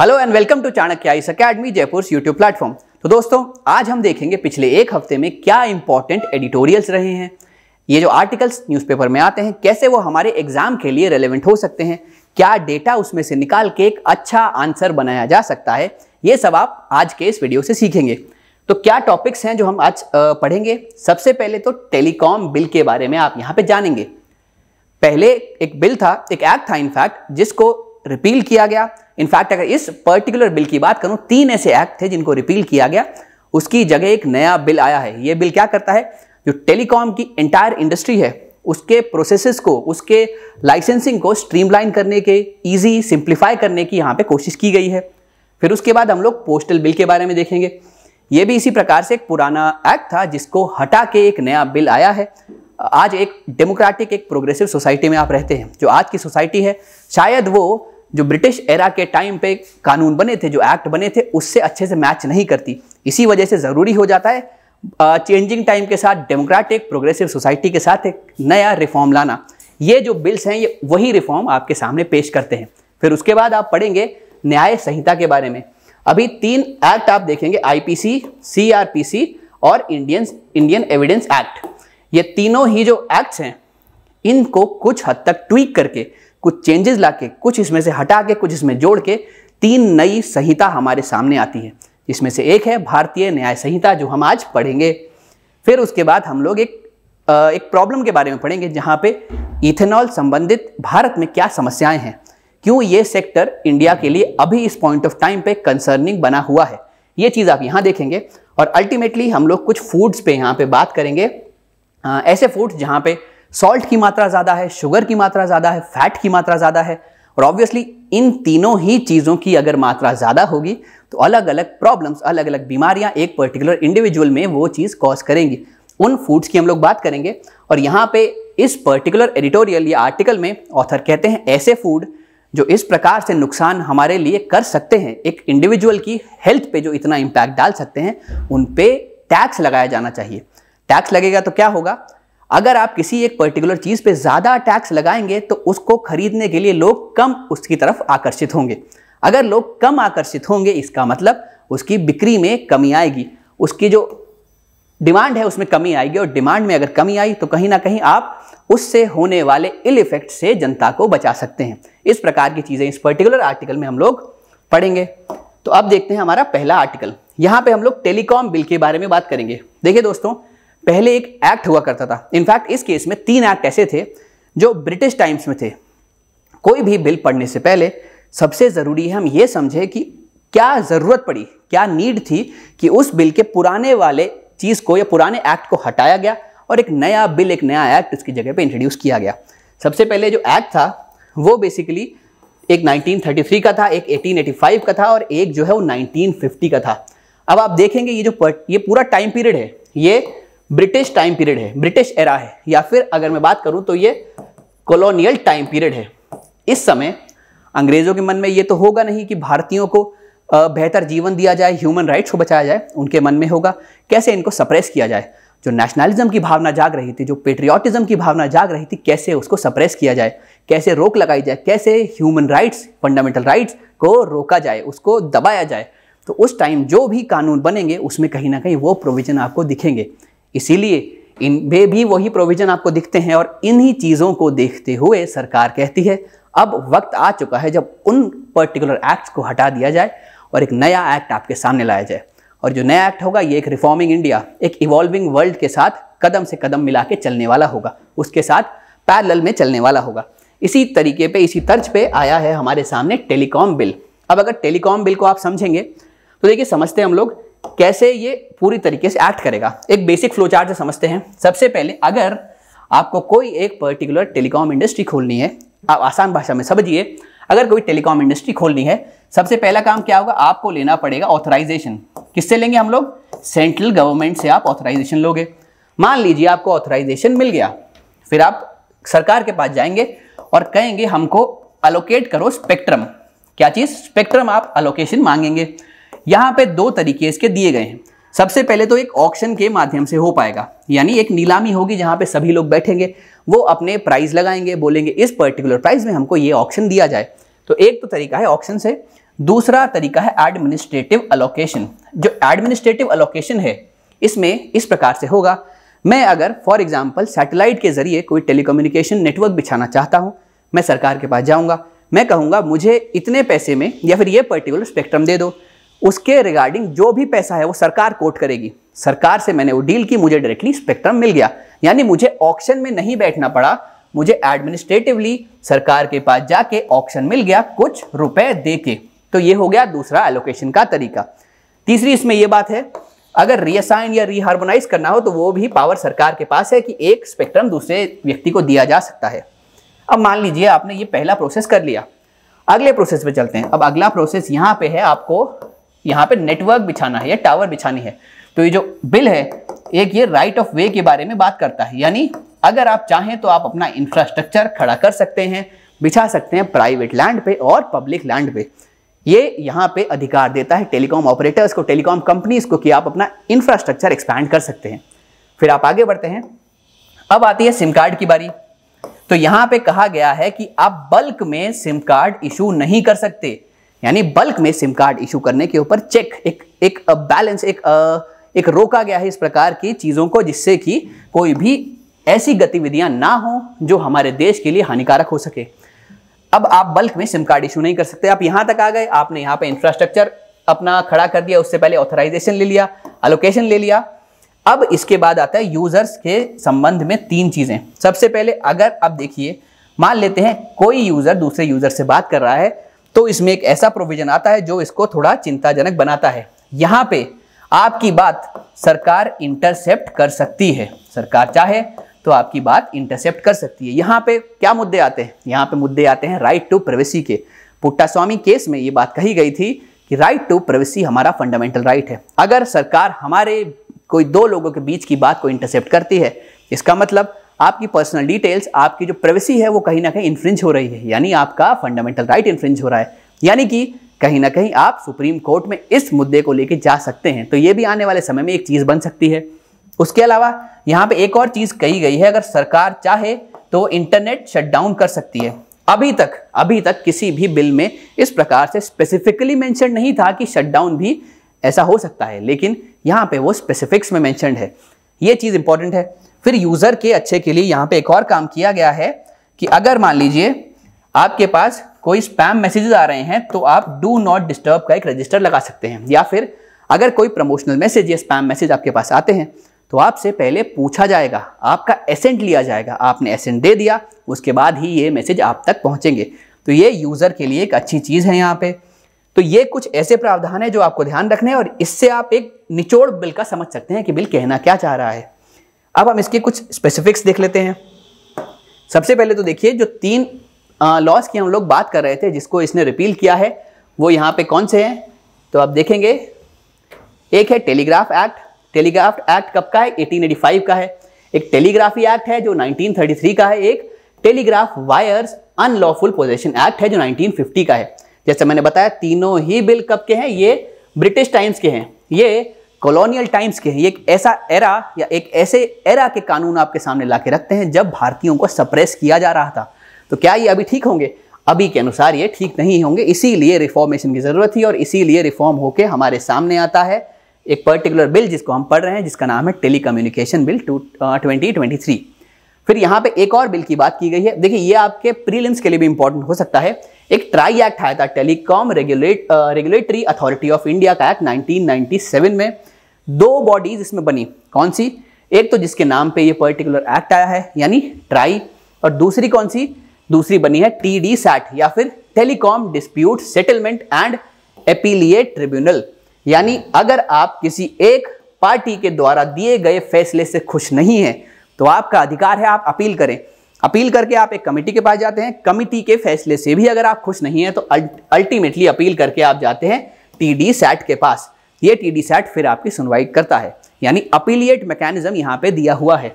hello and welcome to Chanakya IAS academy Jaipur YouTube platform तो दोस्तों आज हम देखेंगे पिछले एक हफ्ते में क्या इंपॉर्टेंट एडिटोरियल्स रहे हैं ये जो आर्टिकल्स न्यूज़पेपर में आते हैं कैसे वो हमारे एग्जाम के लिए रेलेवेंट हो सकते हैं क्या डेटा उसमें से निकाल के एक अच्छा आंसर बनाया जा सकता है ये सब आप आज के इस वीडियो से सीखेंगे तो क्या टॉपिक्स हैं जो हम आज पढ़ेंगे सबसे पहले तो टेलीकॉम बिल के बारे में आप यहाँ पर जानेंगे पहले एक बिल था एक एक्ट था इनफैक्ट जिसको रिपील किया गया इनफैक्ट अगर इस पर्टिकुलर बिल की बात करूं तीन ऐसे एक्ट थे जिनको रिपील किया गया उसकी जगह एक नया बिल आया है ये बिल क्या करता है जो टेलीकॉम की एंटायर इंडस्ट्री है उसके प्रोसेसेस को उसके लाइसेंसिंग को स्ट्रीमलाइन करने के इजी सिंप्लीफाई करने की यहाँ पे कोशिश की गई है फिर उसके बाद हम लोग पोस्टल बिल के बारे में देखेंगे ये भी इसी प्रकार से एक पुराना एक्ट था जिसको हटा के एक नया बिल आया है आज एक डेमोक्रेटिक एक प्रोग्रेसिव सोसाइटी में आप रहते हैं जो आज की सोसाइटी है शायद वो जो ब्रिटिश एरा के टाइम पे कानून बने थे जो एक्ट बने थे उससे अच्छे से मैच नहीं करती इसी वजह से ज़रूरी हो जाता है चेंजिंग टाइम के साथ डेमोक्रेटिक प्रोग्रेसिव सोसाइटी के साथ एक नया रिफॉर्म लाना ये जो बिल्स हैं ये वही रिफॉर्म आपके सामने पेश करते हैं फिर उसके बाद आप पढ़ेंगे न्याय संहिता के बारे में अभी तीन एक्ट आप देखेंगे आईपीसी सीआरपीसी और इंडियन इंडियन एविडेंस एक्ट ये तीनों ही जो एक्ट्स हैं इनको कुछ हद तक ट्वीक करके कुछ चेंजेस लाके कुछ इसमें से हटा के कुछ इसमें जोड़ के तीन नई संहिता हमारे सामने आती है इसमें से एक है भारतीय न्याय संहिता जो हम आज पढ़ेंगे फिर उसके बाद हम लोग एक एक प्रॉब्लम के बारे में पढ़ेंगे जहाँ पे इथेनॉल संबंधित भारत में क्या समस्याएं हैं क्यों ये सेक्टर इंडिया के लिए अभी इस पॉइंट ऑफ टाइम पे कंसर्निंग बना हुआ है ये चीज़ आप यहाँ देखेंगे और अल्टीमेटली हम लोग कुछ फूड्स पे यहाँ पे बात करेंगे आ, ऐसे फूड्स जहाँ पे सॉल्ट की मात्रा ज़्यादा है शुगर की मात्रा ज़्यादा है फैट की मात्रा ज़्यादा है और ऑब्वियसली इन तीनों ही चीज़ों की अगर मात्रा ज़्यादा होगी तो अलग अलग प्रॉब्लम्स अलग अलग बीमारियां एक पर्टिकुलर इंडिविजुअल में वो चीज़ कॉज करेंगी उन फूड्स की हम लोग बात करेंगे और यहाँ पे इस पर्टिकुलर एडिटोरियल या आर्टिकल में ऑथर कहते हैं ऐसे फूड जो इस प्रकार से नुकसान हमारे लिए कर सकते हैं एक इंडिविजुअल की हेल्थ पे जो इतना इम्पैक्ट डाल सकते हैं उन पे टैक्स लगाया जाना चाहिए टैक्स लगेगा तो क्या होगा अगर आप किसी एक पर्टिकुलर चीज़ पे ज़्यादा टैक्स लगाएंगे तो उसको खरीदने के लिए लोग कम उसकी तरफ आकर्षित होंगे अगर लोग कम आकर्षित होंगे इसका मतलब उसकी बिक्री में कमी आएगी उसकी जो डिमांड है उसमें कमी आएगी और डिमांड में अगर कमी आई तो कहीं ना कहीं आप उससे होने वाले इल इफेक्ट से जनता को बचा सकते हैं इस प्रकार की चीज़ें इस पर्टिकुलर आर्टिकल में हम लोग पढ़ेंगे तो अब देखते हैं हमारा पहला आर्टिकल यहाँ पे हम लोग टेलीकॉम बिल के बारे में बात करेंगे देखिए दोस्तों पहले एक एक्ट हुआ करता था इनफैक्ट इस केस में तीन एक्ट ऐसे थे जो ब्रिटिश टाइम्स में थे कोई भी बिल पढ़ने से पहले सबसे ज़रूरी है हम ये समझें कि क्या ज़रूरत पड़ी क्या नीड थी कि उस बिल के पुराने वाले चीज़ को या पुराने एक्ट को हटाया गया और एक नया बिल एक नया एक्ट उसकी जगह पे इंट्रोड्यूस किया गया सबसे पहले जो एक्ट था वो बेसिकली एक 1933 का था एक 1885 का था और एक जो है वो 1950 का था अब आप देखेंगे ये जो पर, ये पूरा टाइम पीरियड है ये ब्रिटिश टाइम पीरियड है ब्रिटिश एरा है या फिर अगर मैं बात करूं तो ये कॉलोनियल टाइम पीरियड है इस समय अंग्रेजों के मन में ये तो होगा नहीं कि भारतीयों को बेहतर जीवन दिया जाए ह्यूमन राइट्स को बचाया जाए उनके मन में होगा कैसे इनको सप्रेस किया जाए जो नेशनलिज्म की भावना जाग रही थी जो पेट्रियाटिज्म की भावना जाग रही थी कैसे उसको सप्रेस किया जाए कैसे रोक लगाई जाए कैसे ह्यूमन राइट्स फंडामेंटल राइट्स को रोका जाए उसको दबाया जाए तो उस टाइम जो भी कानून बनेंगे उसमें कहीं ना कहीं वो प्रोविज़न आपको दिखेंगे इसीलिए इन वे भी वही प्रोविजन आपको दिखते हैं और इन्हीं चीज़ों को देखते हुए सरकार कहती है अब वक्त आ चुका है जब उन पर्टिकुलर एक्ट्स को हटा दिया जाए और एक नया एक्ट आपके सामने लाया जाए और जो नया एक्ट होगा ये एक रिफॉर्मिंग इंडिया एक इवॉल्विंग वर्ल्ड के साथ कदम से कदम मिला के चलने वाला होगा उसके साथ पैरल में चलने वाला होगा इसी तरीके पे इसी तर्ज पे आया है हमारे सामने टेलीकॉम बिल अब अगर टेलीकॉम बिल को आप समझेंगे तो देखिए समझते हैं हम लोग कैसे ये पूरी तरीके से एक्ट करेगा एक बेसिक फ्लो चार्ट से समझते हैं सबसे पहले अगर आपको कोई एक पर्टिकुलर टेलीकॉम इंडस्ट्री खोलनी है आप आसान भाषा में समझिए अगर कोई टेलीकॉम इंडस्ट्री खोलनी है सबसे पहला काम क्या होगा आपको लेना पड़ेगा ऑथराइजेशन किससे लेंगे हम लोग सेंट्रल गवर्नमेंट से आप ऑथराइजेशन लोगे मान लीजिए आपको ऑथराइजेशन मिल गया फिर आप सरकार के पास जाएंगे और कहेंगे हमको अलोकेट करो स्पेक्ट्रम क्या चीज़ स्पेक्ट्रम आप अलोकेशन मांगेंगे यहाँ पे दो तरीके इसके दिए गए हैं सबसे पहले तो एक ऑक्शन के माध्यम से हो पाएगा यानी एक नीलामी होगी जहाँ पे सभी लोग बैठेंगे वो अपने प्राइस लगाएंगे बोलेंगे इस पर्टिकुलर प्राइस में हमको ये ऑप्शन दिया जाए तो एक तो तरीका है ऑप्शन से दूसरा तरीका है एडमिनिस्ट्रेटिव अलोकेशन जो एडमिनिस्ट्रेटिव अलोकेशन है इसमें इस प्रकार से होगा मैं अगर फॉर एग्जाम्पल सैटेलाइट के ज़रिए कोई टेलीकम्युनिकेशन नेटवर्क बिछाना चाहता हूँ मैं सरकार के पास जाऊँगा मैं कहूँगा मुझे इतने पैसे में या फिर ये पर्टिकुलर स्पेक्ट्रम दे दो उसके रिगार्डिंग जो भी पैसा है वो सरकार कोट करेगी सरकार से मैंने वो डील की मुझे डायरेक्टली स्पेक्ट्रम मिल गया यानी मुझे ऑप्शन में नहीं बैठना पड़ा मुझे एडमिनिस्ट्रेटिवली सरकार के पास जाके ऑप्शन मिल गया कुछ रुपए दे के तो ये हो गया दूसरा एलोकेशन का तरीका तीसरी इसमें यह बात है अगर रीअसाइन या रिहार्मोनाइज करना हो तो वो भी पावर सरकार के पास है कि एक स्पेक्ट्रम दूसरे व्यक्ति को दिया जा सकता है अब मान लीजिए आपने ये पहला प्रोसेस कर लिया अगले प्रोसेस पे चलते हैं अब अगला प्रोसेस यहाँ पे है आपको यहाँ पे नेटवर्क बिछाना है या टावर बिछानी है तो ये जो बिल है एक ये राइट ऑफ वे के बारे में बात करता है यानी अगर आप चाहें तो आप अपना इंफ्रास्ट्रक्चर खड़ा कर सकते हैं बिछा सकते हैं प्राइवेट लैंड पे और पब्लिक लैंड पे ये यहाँ पे अधिकार देता है टेलीकॉम ऑपरेटर्स को टेलीकॉम कंपनीज को कि आप अपना इंफ्रास्ट्रक्चर एक्सपैंड कर सकते हैं फिर आप आगे बढ़ते हैं अब आती है सिम कार्ड की बारी तो यहाँ पे कहा गया है कि आप बल्क में सिम कार्ड इशू नहीं कर सकते यानी बल्क में सिम कार्ड इशू करने के ऊपर चेक एक एक बैलेंस एक एक रोका गया है इस प्रकार की चीज़ों को जिससे कि कोई भी ऐसी गतिविधियां ना हो जो हमारे देश के लिए हानिकारक हो सके अब आप बल्क में सिम कार्ड इशू नहीं कर सकते आप यहाँ तक आ गए आपने यहाँ पे इंफ्रास्ट्रक्चर अपना खड़ा कर दिया उससे पहले ऑथराइजेशन ले लिया अलोकेशन ले लिया अब इसके बाद आता है यूजर्स के संबंध में तीन चीज़ें सबसे पहले अगर आप देखिए मान लेते हैं कोई यूज़र दूसरे यूज़र से बात कर रहा है तो इसमें एक ऐसा प्रोविजन आता है जो इसको थोड़ा चिंताजनक बनाता है यहाँ पे आपकी बात सरकार इंटरसेप्ट कर सकती है सरकार चाहे तो आपकी बात इंटरसेप्ट कर सकती है यहाँ पे क्या मुद्दे आते हैं यहाँ पे मुद्दे आते हैं राइट टू प्रवेसी के पुट्टास्वामी केस में ये बात कही गई थी कि राइट टू प्रवेसी हमारा फंडामेंटल राइट है अगर सरकार हमारे कोई दो लोगों के बीच की बात को इंटरसेप्ट करती है इसका मतलब आपकी पर्सनल डिटेल्स आपकी जो प्राइवेसी है वो कहीं ना कहीं इन्फ्रिंज हो रही है यानी आपका फंडामेंटल राइट इन्फ्रिंज हो रहा है यानी कि कहीं ना कहीं आप सुप्रीम कोर्ट में इस मुद्दे को लेकर जा सकते हैं तो ये भी आने वाले समय में एक चीज़ बन सकती है उसके अलावा यहाँ पे एक और चीज़ कही गई है अगर सरकार चाहे तो इंटरनेट शटडाउन कर सकती है अभी तक अभी तक किसी भी बिल में इस प्रकार से स्पेसिफिकली मेंशन नहीं था कि शटडाउन भी ऐसा हो सकता है लेकिन यहाँ पे वो स्पेसिफिक्स में मैंशनड है ये चीज़ इंपॉर्टेंट है फिर यूजर के अच्छे के लिए यहाँ पे एक और काम किया गया है कि अगर मान लीजिए आपके पास कोई स्पैम मैसेजेस आ रहे हैं तो आप डू नॉट डिस्टर्ब का एक रजिस्टर लगा सकते हैं या फिर अगर कोई प्रमोशनल मैसेज या स्पैम मैसेज आपके पास आते हैं तो आपसे पहले पूछा जाएगा आपका एसेंट लिया जाएगा आपने एसेंट दे दिया उसके बाद ही ये मैसेज आप तक पहुँचेंगे तो ये यूज़र के लिए एक अच्छी चीज़ है यहाँ पे तो ये कुछ ऐसे प्रावधान है जो आपको ध्यान रखने हैं और इससे आप एक निचोड़ बिल का समझ सकते हैं कि बिल कहना क्या चाह रहा है अब हम इसके कुछ स्पेसिफिक्स देख लेते हैं सबसे पहले तो देखिए जो तीन लॉस की हम लोग बात कर रहे थे जिसको इसने रिपील किया है वो यहाँ पे कौन से हैं तो आप देखेंगे एक है टेलीग्राफ एक्ट टेलीग्राफ एक्ट कब का है 1885 का है एक टेलीग्राफी एक्ट है जो 1933 का है एक telegraph wires unlawful possession act है जो 1950 का है जैसे मैंने बताया तीनों ही बिल कब के हैं ये ब्रिटिश टाइम्स के हैं ये कॉलोनियल टाइम्स के हैं ये एक ऐसा एरा या एक ऐसे एरा के कानून आपके सामने ला रखते हैं जब भारतीयों को सप्रेस किया जा रहा था तो क्या ये अभी ठीक होंगे अभी के अनुसार ये ठीक नहीं होंगे इसीलिए रिफॉर्मेशन की ज़रूरत थी और इसीलिए रिफॉर्म होके हमारे सामने आता है एक पर्टिकुलर बिल जिसको हम पढ़ रहे हैं जिसका नाम है telecommunication bill two twenty फिर यहाँ पे एक और बिल की बात की गई है देखिए ये आपके प्रीलिम्स के लिए भी इंपॉर्टेंट हो सकता है एक ट्राई एक्ट आया था telecom regulate regulatory authority of India का एक्ट 1997 में दो बॉडीज इसमें बनी कौन सी एक तो जिसके नाम पे ये पर्टिकुलर एक्ट आया है यानी ट्राई और दूसरी कौन सी दूसरी बनी है टी डी सैट या फिर telecom dispute settlement and appellate tribunal यानी अगर आप किसी एक पार्टी के द्वारा दिए गए फैसले से खुश नहीं हैं तो आपका अधिकार है आप अपील करें अपील करके आप एक कमेटी के पास जाते हैं कमिटी के फैसले से भी अगर आप खुश नहीं हैं तो अल्टीमेटली अपील करके आप जाते हैं टी डी सैट के पास ये टी डी सैट फिर आपकी सुनवाई करता है यानी अपीलिएट मैकेनिज्म यहाँ पे दिया हुआ है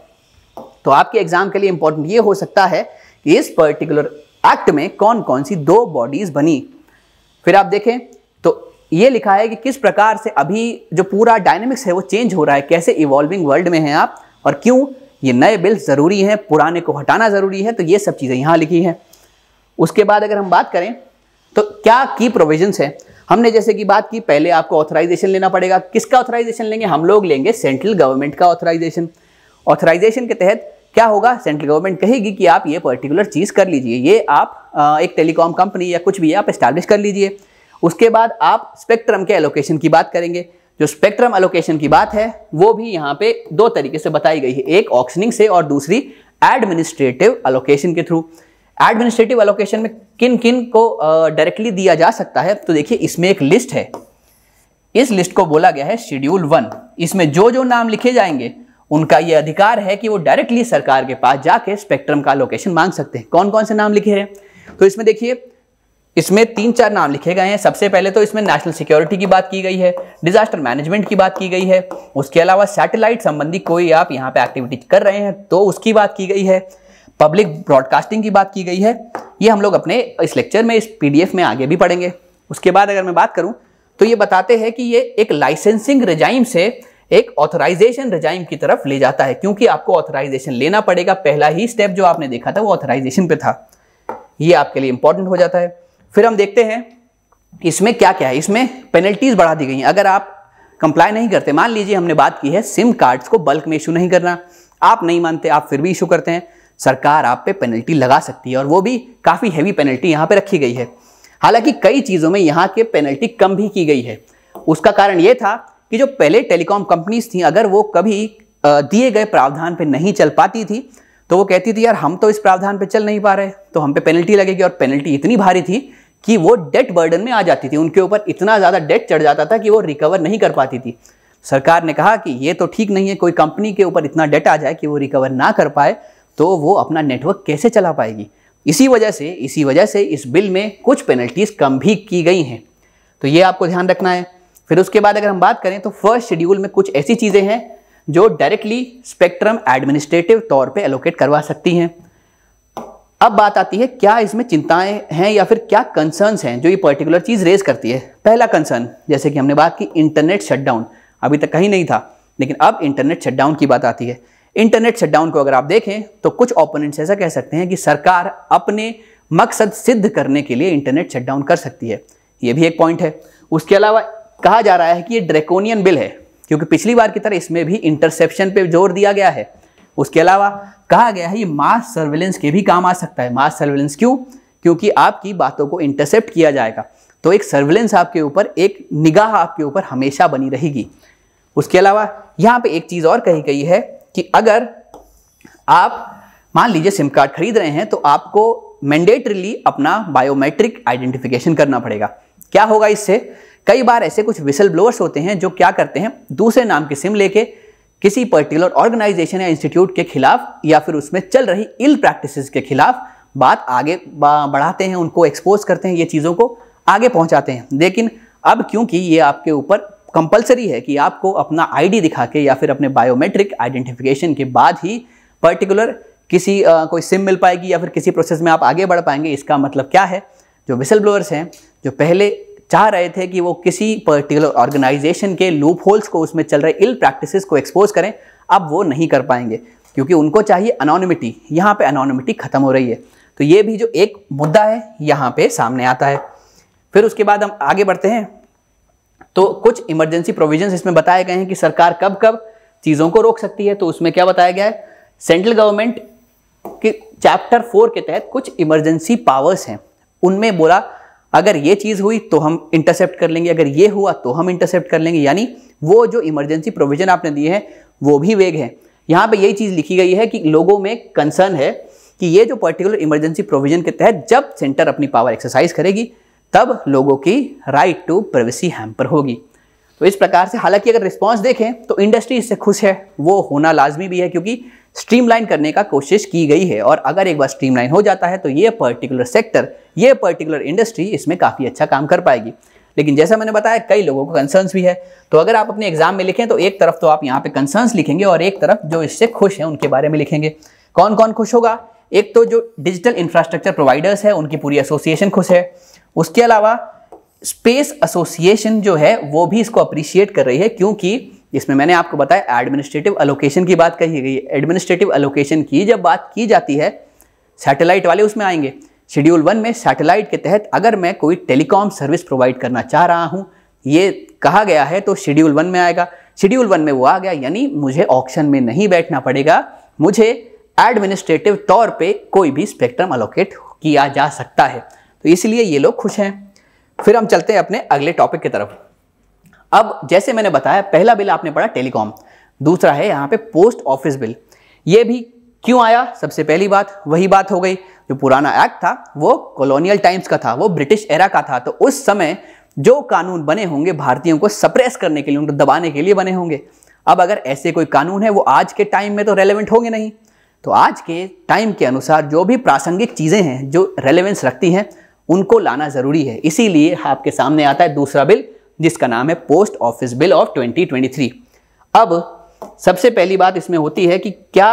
तो आपके एग्जाम के लिए इंपॉर्टेंट ये हो सकता है कि इस पर्टिकुलर एक्ट में कौन कौन सी दो बॉडीज बनी फिर आप देखें तो ये लिखा है कि किस प्रकार से अभी जो पूरा डायनेमिक्स है वो चेंज हो रहा है कैसे इवॉल्विंग वर्ल्ड में हैं आप और क्यों ये नए बिल ज़रूरी हैं पुराने को हटाना ज़रूरी है तो ये सब चीज़ें यहाँ लिखी हैं उसके बाद अगर हम बात करें तो क्या की प्रोविजंस है हमने जैसे कि बात की पहले आपको ऑथराइजेशन लेना पड़ेगा किसका ऑथराइजेशन लेंगे हम लोग लेंगे सेंट्रल गवर्नमेंट का ऑथराइजेशन ऑथराइजेशन के तहत क्या होगा सेंट्रल गवर्नमेंट कहेगी कि आप ये पर्टिकुलर चीज़ कर लीजिए ये आप एक टेलीकॉम कंपनी या कुछ भी आप इस्टेब्लिश कर लीजिए उसके बाद आप स्पेक्ट्रम के एलोकेशन की बात करेंगे जो स्पेक्ट्रम एलोकेशन की बात है वो भी यहाँ पे दो तरीके से बताई गई है एक ऑक्शनिंग से और दूसरी एडमिनिस्ट्रेटिव एलोकेशन के थ्रू एडमिनिस्ट्रेटिव एलोकेशन में किन किन को डायरेक्टली दिया जा सकता है तो देखिए इसमें एक लिस्ट है इस लिस्ट को बोला गया है शेड्यूल वन इसमें जो जो नाम लिखे जाएंगे उनका ये अधिकार है कि वो डायरेक्टली सरकार के पास जाके स्पेक्ट्रम का लोकेशन मांग सकते हैं कौन कौन से नाम लिखे हैं तो इसमें देखिए इसमें तीन चार नाम लिखे गए हैं सबसे पहले तो इसमें नेशनल सिक्योरिटी की बात की गई है डिजास्टर मैनेजमेंट की बात की गई है उसके अलावा सैटेलाइट संबंधी कोई आप यहाँ पे एक्टिविटी कर रहे हैं तो उसकी बात की गई है पब्लिक ब्रॉडकास्टिंग की बात की गई है ये हम लोग अपने इस लेक्चर में इस पीडीएफ में आगे भी पढ़ेंगे उसके बाद अगर मैं बात करूँ तो ये बताते हैं कि ये एक लाइसेंसिंग रिजाइम से एक ऑथराइजेशन रिजाइम की तरफ ले जाता है क्योंकि आपको ऑथराइजेशन लेना पड़ेगा पहला ही स्टेप जो आपने देखा था वो ऑथराइजेशन पे था ये आपके लिए इंपॉर्टेंट हो जाता है फिर हम देखते हैं इसमें क्या क्या है इसमें पेनल्टीज बढ़ा दी गई हैं अगर आप कंप्लाई नहीं करते मान लीजिए हमने बात की है सिम कार्ड्स को बल्क में इशू नहीं करना आप नहीं मानते आप फिर भी इशू करते हैं सरकार आप पे पेनल्टी लगा सकती है और वो भी काफ़ी हैवी पेनल्टी यहाँ पे रखी गई है हालांकि कई चीज़ों में यहाँ के पेनल्टी कम भी की गई है उसका कारण ये था कि जो पहले टेलीकॉम कंपनीज थी अगर वो कभी दिए गए प्रावधान पर नहीं चल पाती थी तो वो कहती थी यार हम तो इस प्रावधान पर चल नहीं पा रहे तो हम पे पेनल्टी लगेगी और पेनल्टी इतनी भारी थी कि वो डेट बर्डन में आ जाती थी उनके ऊपर इतना ज़्यादा डेट चढ़ जाता था कि वो रिकवर नहीं कर पाती थी सरकार ने कहा कि ये तो ठीक नहीं है कोई कंपनी के ऊपर इतना डेट आ जाए कि वो रिकवर ना कर पाए तो वो अपना नेटवर्क कैसे चला पाएगी इसी वजह से इसी वजह से इस बिल में कुछ पेनल्टीज़ कम भी की गई हैं तो ये आपको ध्यान रखना है फिर उसके बाद अगर हम बात करें तो फर्स्ट शेड्यूल में कुछ ऐसी चीज़ें हैं जो डायरेक्टली स्पेक्ट्रम एडमिनिस्ट्रेटिव तौर पे एलोकेट करवा सकती हैं अब बात आती है क्या इसमें चिंताएं हैं या फिर क्या कंसर्न्स हैं जो ये पर्टिकुलर चीज़ रेज करती है पहला कंसर्न जैसे कि हमने बात की इंटरनेट शटडाउन अभी तक कहीं नहीं था लेकिन अब इंटरनेट शटडाउन की बात आती है इंटरनेट शटडाउन को अगर आप देखें तो कुछ ओपोनेंट्स ऐसा कह सकते हैं कि सरकार अपने मकसद सिद्ध करने के लिए इंटरनेट शटडाउन कर सकती है ये भी एक पॉइंट है उसके अलावा कहा जा रहा है कि ये ड्रेकोनियन बिल है क्योंकि पिछली बार की तरह इसमें भी इंटरसेप्शन पे जोर दिया गया है उसके अलावा कहा गया है ये मास सर्वेलेंस के भी काम आ सकता है मास सर्वेलेंस क्यों क्योंकि आपकी बातों को इंटरसेप्ट किया जाएगा तो एक सर्वेलेंस आपके ऊपर एक निगाह आपके ऊपर हमेशा बनी रहेगी उसके अलावा यहाँ पे एक चीज़ और कही गई है कि अगर आप मान लीजिए सिम कार्ड खरीद रहे हैं तो आपको मैंडेटरीली अपना बायोमेट्रिक आइडेंटिफिकेशन करना पड़ेगा क्या होगा इससे कई बार ऐसे कुछ विसल ब्लोअर्स होते हैं जो क्या करते हैं दूसरे नाम की सिम लेके किसी पर्टिकुलर ऑर्गेनाइजेशन या इंस्टीट्यूट के खिलाफ या फिर उसमें चल रही इल प्रैक्टिस के खिलाफ बात आगे बढ़ाते हैं उनको एक्सपोज करते हैं ये चीज़ों को आगे पहुंचाते हैं लेकिन अब क्योंकि ये आपके ऊपर कंपलसरी है कि आपको अपना आईडी दिखा के या फिर अपने बायोमेट्रिक आइडेंटिफिकेशन के बाद ही पर्टिकुलर किसी आ, कोई सिम मिल पाएगी या फिर किसी प्रोसेस में आप आगे बढ़ पाएंगे इसका मतलब क्या है जो विसल ब्लोअर्स हैं जो पहले चाह रहे थे कि वो किसी पर्टिकुलर ऑर्गेनाइजेशन के लूप होल्स को उसमें चल रहे इल प्रैक्टिसेस को एक्सपोज करें अब वो नहीं कर पाएंगे क्योंकि उनको चाहिए अनोनिमिटी यहाँ पे अनोनिमिटी ख़त्म हो रही है तो ये भी जो एक मुद्दा है यहाँ पे सामने आता है फिर उसके बाद हम आगे बढ़ते हैं तो कुछ इमरजेंसी प्रोविजंस इसमें बताए गए हैं कि सरकार कब कब चीज़ों को रोक सकती है तो उसमें क्या बताया गया है सेंट्रल गवर्नमेंट के चैप्टर फोर के तहत कुछ इमरजेंसी पावर्स हैं उनमें बोला अगर ये चीज़ हुई तो हम इंटरसेप्ट कर लेंगे अगर ये हुआ तो हम इंटरसेप्ट कर लेंगे यानी वो जो इमरजेंसी प्रोविजन आपने दिए हैं वो भी वेग है यहाँ पे यही चीज़ लिखी गई है कि लोगों में कंसर्न है कि ये जो पर्टिकुलर इमरजेंसी प्रोविजन के तहत जब सेंटर अपनी पावर एक्सरसाइज करेगी तब लोगों की राइट टू प्राइवेसी हैम्पर होगी तो इस प्रकार से हालांकि अगर रिस्पॉन्स देखें तो इंडस्ट्री इससे खुश है वो होना लाजमी भी है क्योंकि स्ट्रीमलाइन करने का कोशिश की गई है और अगर एक बार स्ट्रीमलाइन हो जाता है तो ये पर्टिकुलर सेक्टर ये पर्टिकुलर इंडस्ट्री इसमें काफ़ी अच्छा काम कर पाएगी लेकिन जैसा मैंने बताया कई लोगों को कंसर्न्स भी है तो अगर आप अपने एग्जाम में लिखें तो एक तरफ तो आप यहाँ पे कंसर्न्स लिखेंगे और एक तरफ जो इससे खुश हैं उनके बारे में लिखेंगे कौन कौन खुश होगा एक तो जो डिजिटल इंफ्रास्ट्रक्चर प्रोवाइडर्स है उनकी पूरी एसोसिएशन खुश है उसके अलावा स्पेस एसोसिएशन जो है वो भी इसको अप्रिशिएट कर रही है क्योंकि इसमें मैंने आपको बताया एडमिनिस्ट्रेटिव अलोकेशन की बात कही गई एडमिनिस्ट्रेटिव अलोकेशन की जब बात की जाती है सैटेलाइट वाले उसमें आएंगे शेड्यूल वन में सैटेलाइट के तहत अगर मैं कोई टेलीकॉम सर्विस प्रोवाइड करना चाह रहा हूँ ये कहा गया है तो शेड्यूल वन में आएगा शेड्यूल वन में वो आ गया यानी मुझे ऑप्शन में नहीं बैठना पड़ेगा मुझे एडमिनिस्ट्रेटिव तौर पे कोई भी स्पेक्ट्रम अलोकेट किया जा सकता है तो इसलिए ये लोग खुश हैं फिर हम चलते हैं अपने अगले टॉपिक की तरफ अब जैसे मैंने बताया पहला बिल आपने पढ़ा टेलीकॉम दूसरा है यहाँ पे पोस्ट ऑफिस बिल ये भी क्यों आया सबसे पहली बात वही बात हो गई जो पुराना एक्ट था वो कॉलोनियल टाइम्स का था वो ब्रिटिश एरा का था तो उस समय जो कानून बने होंगे भारतीयों को सप्रेस करने के लिए उनको दबाने के लिए बने होंगे अब अगर ऐसे कोई कानून है वो आज के टाइम में तो रेलिवेंट होंगे नहीं तो आज के टाइम के अनुसार जो भी प्रासंगिक चीज़ें हैं जो रेलेवेंस रखती हैं उनको लाना ज़रूरी है इसीलिए आपके सामने आता है दूसरा बिल जिसका नाम है पोस्ट ऑफिस बिल ऑफ 2023 अब सबसे पहली बात इसमें होती है कि क्या